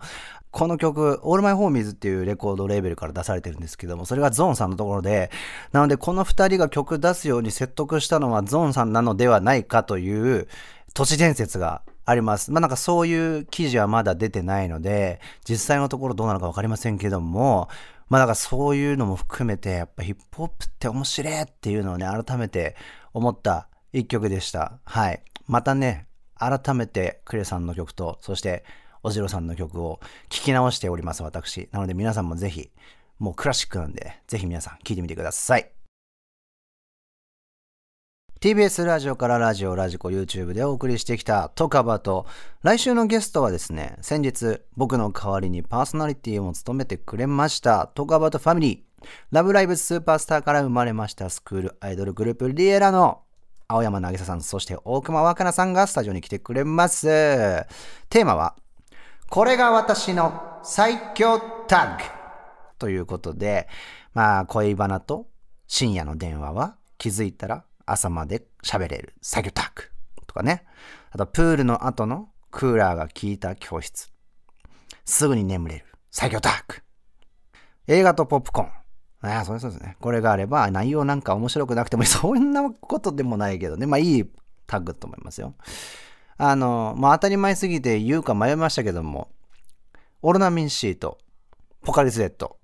この曲、All My Homies っていうレコードレーベルから出されてるんですけども、それがゾーンさんのところで、なのでこの2人が曲出すように説得したのはゾーンさんなのではないかという都市伝説があります。まあなんかそういう記事はまだ出てないので、実際のところどうなのかわかりませんけども、まあだからそういうのも含めて、やっぱヒップホップって面白いっていうのをね、改めて思った一曲でした。はい。またね、改めてクレさんの曲と、そしておじろさんの曲を聴き直しております、私。なので皆さんもぜひ、もうクラシックなんで、ぜひ皆さん聴いてみてください。TBS ラジオからラジオ、ラジコ、YouTube でお送りしてきたトカバと、来週のゲストはですね、先日僕の代わりにパーソナリティを務めてくれました、トカバとファミリー、ラブライブスーパースターから生まれましたスクールアイドルグループリエラの青山渚さん、そして大熊若菜さんがスタジオに来てくれます。テーマは、これが私の最強タッグということで、まあ、恋バナと深夜の電話は気づいたら朝まで喋れる作業タックとかね。あと、プールの後のクーラーが効いた教室。すぐに眠れる作業タック。映画とポップコーン。ああ、そうですね。これがあれば、内容なんか面白くなくても、そんなことでもないけどね。まあ、いいタッグと思いますよ。あの、まあ、当たり前すぎて言うか迷いましたけども、オルナミンシート、ポカリスエット、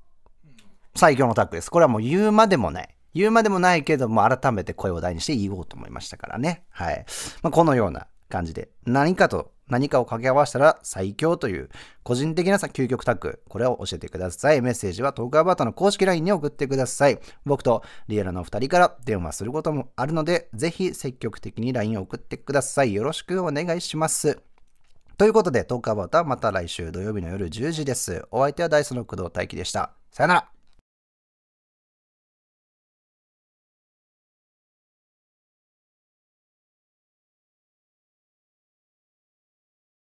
最強のタッグです。これはもう言うまでもない。言うまでもないけども、改めて声を大にして言おうと思いましたからね。はい。まあ、このような感じで、何かと何かを掛け合わせたら最強という個人的な究極タッグ、これを教えてください。メッセージはトークアバターの公式 LINE に送ってください。僕とリエラのお二人から電話することもあるので、ぜひ積極的に LINE を送ってください。よろしくお願いします。ということで、トークアバターまた来週土曜日の夜10時です。お相手はダイスの工藤大輝でした。さよなら。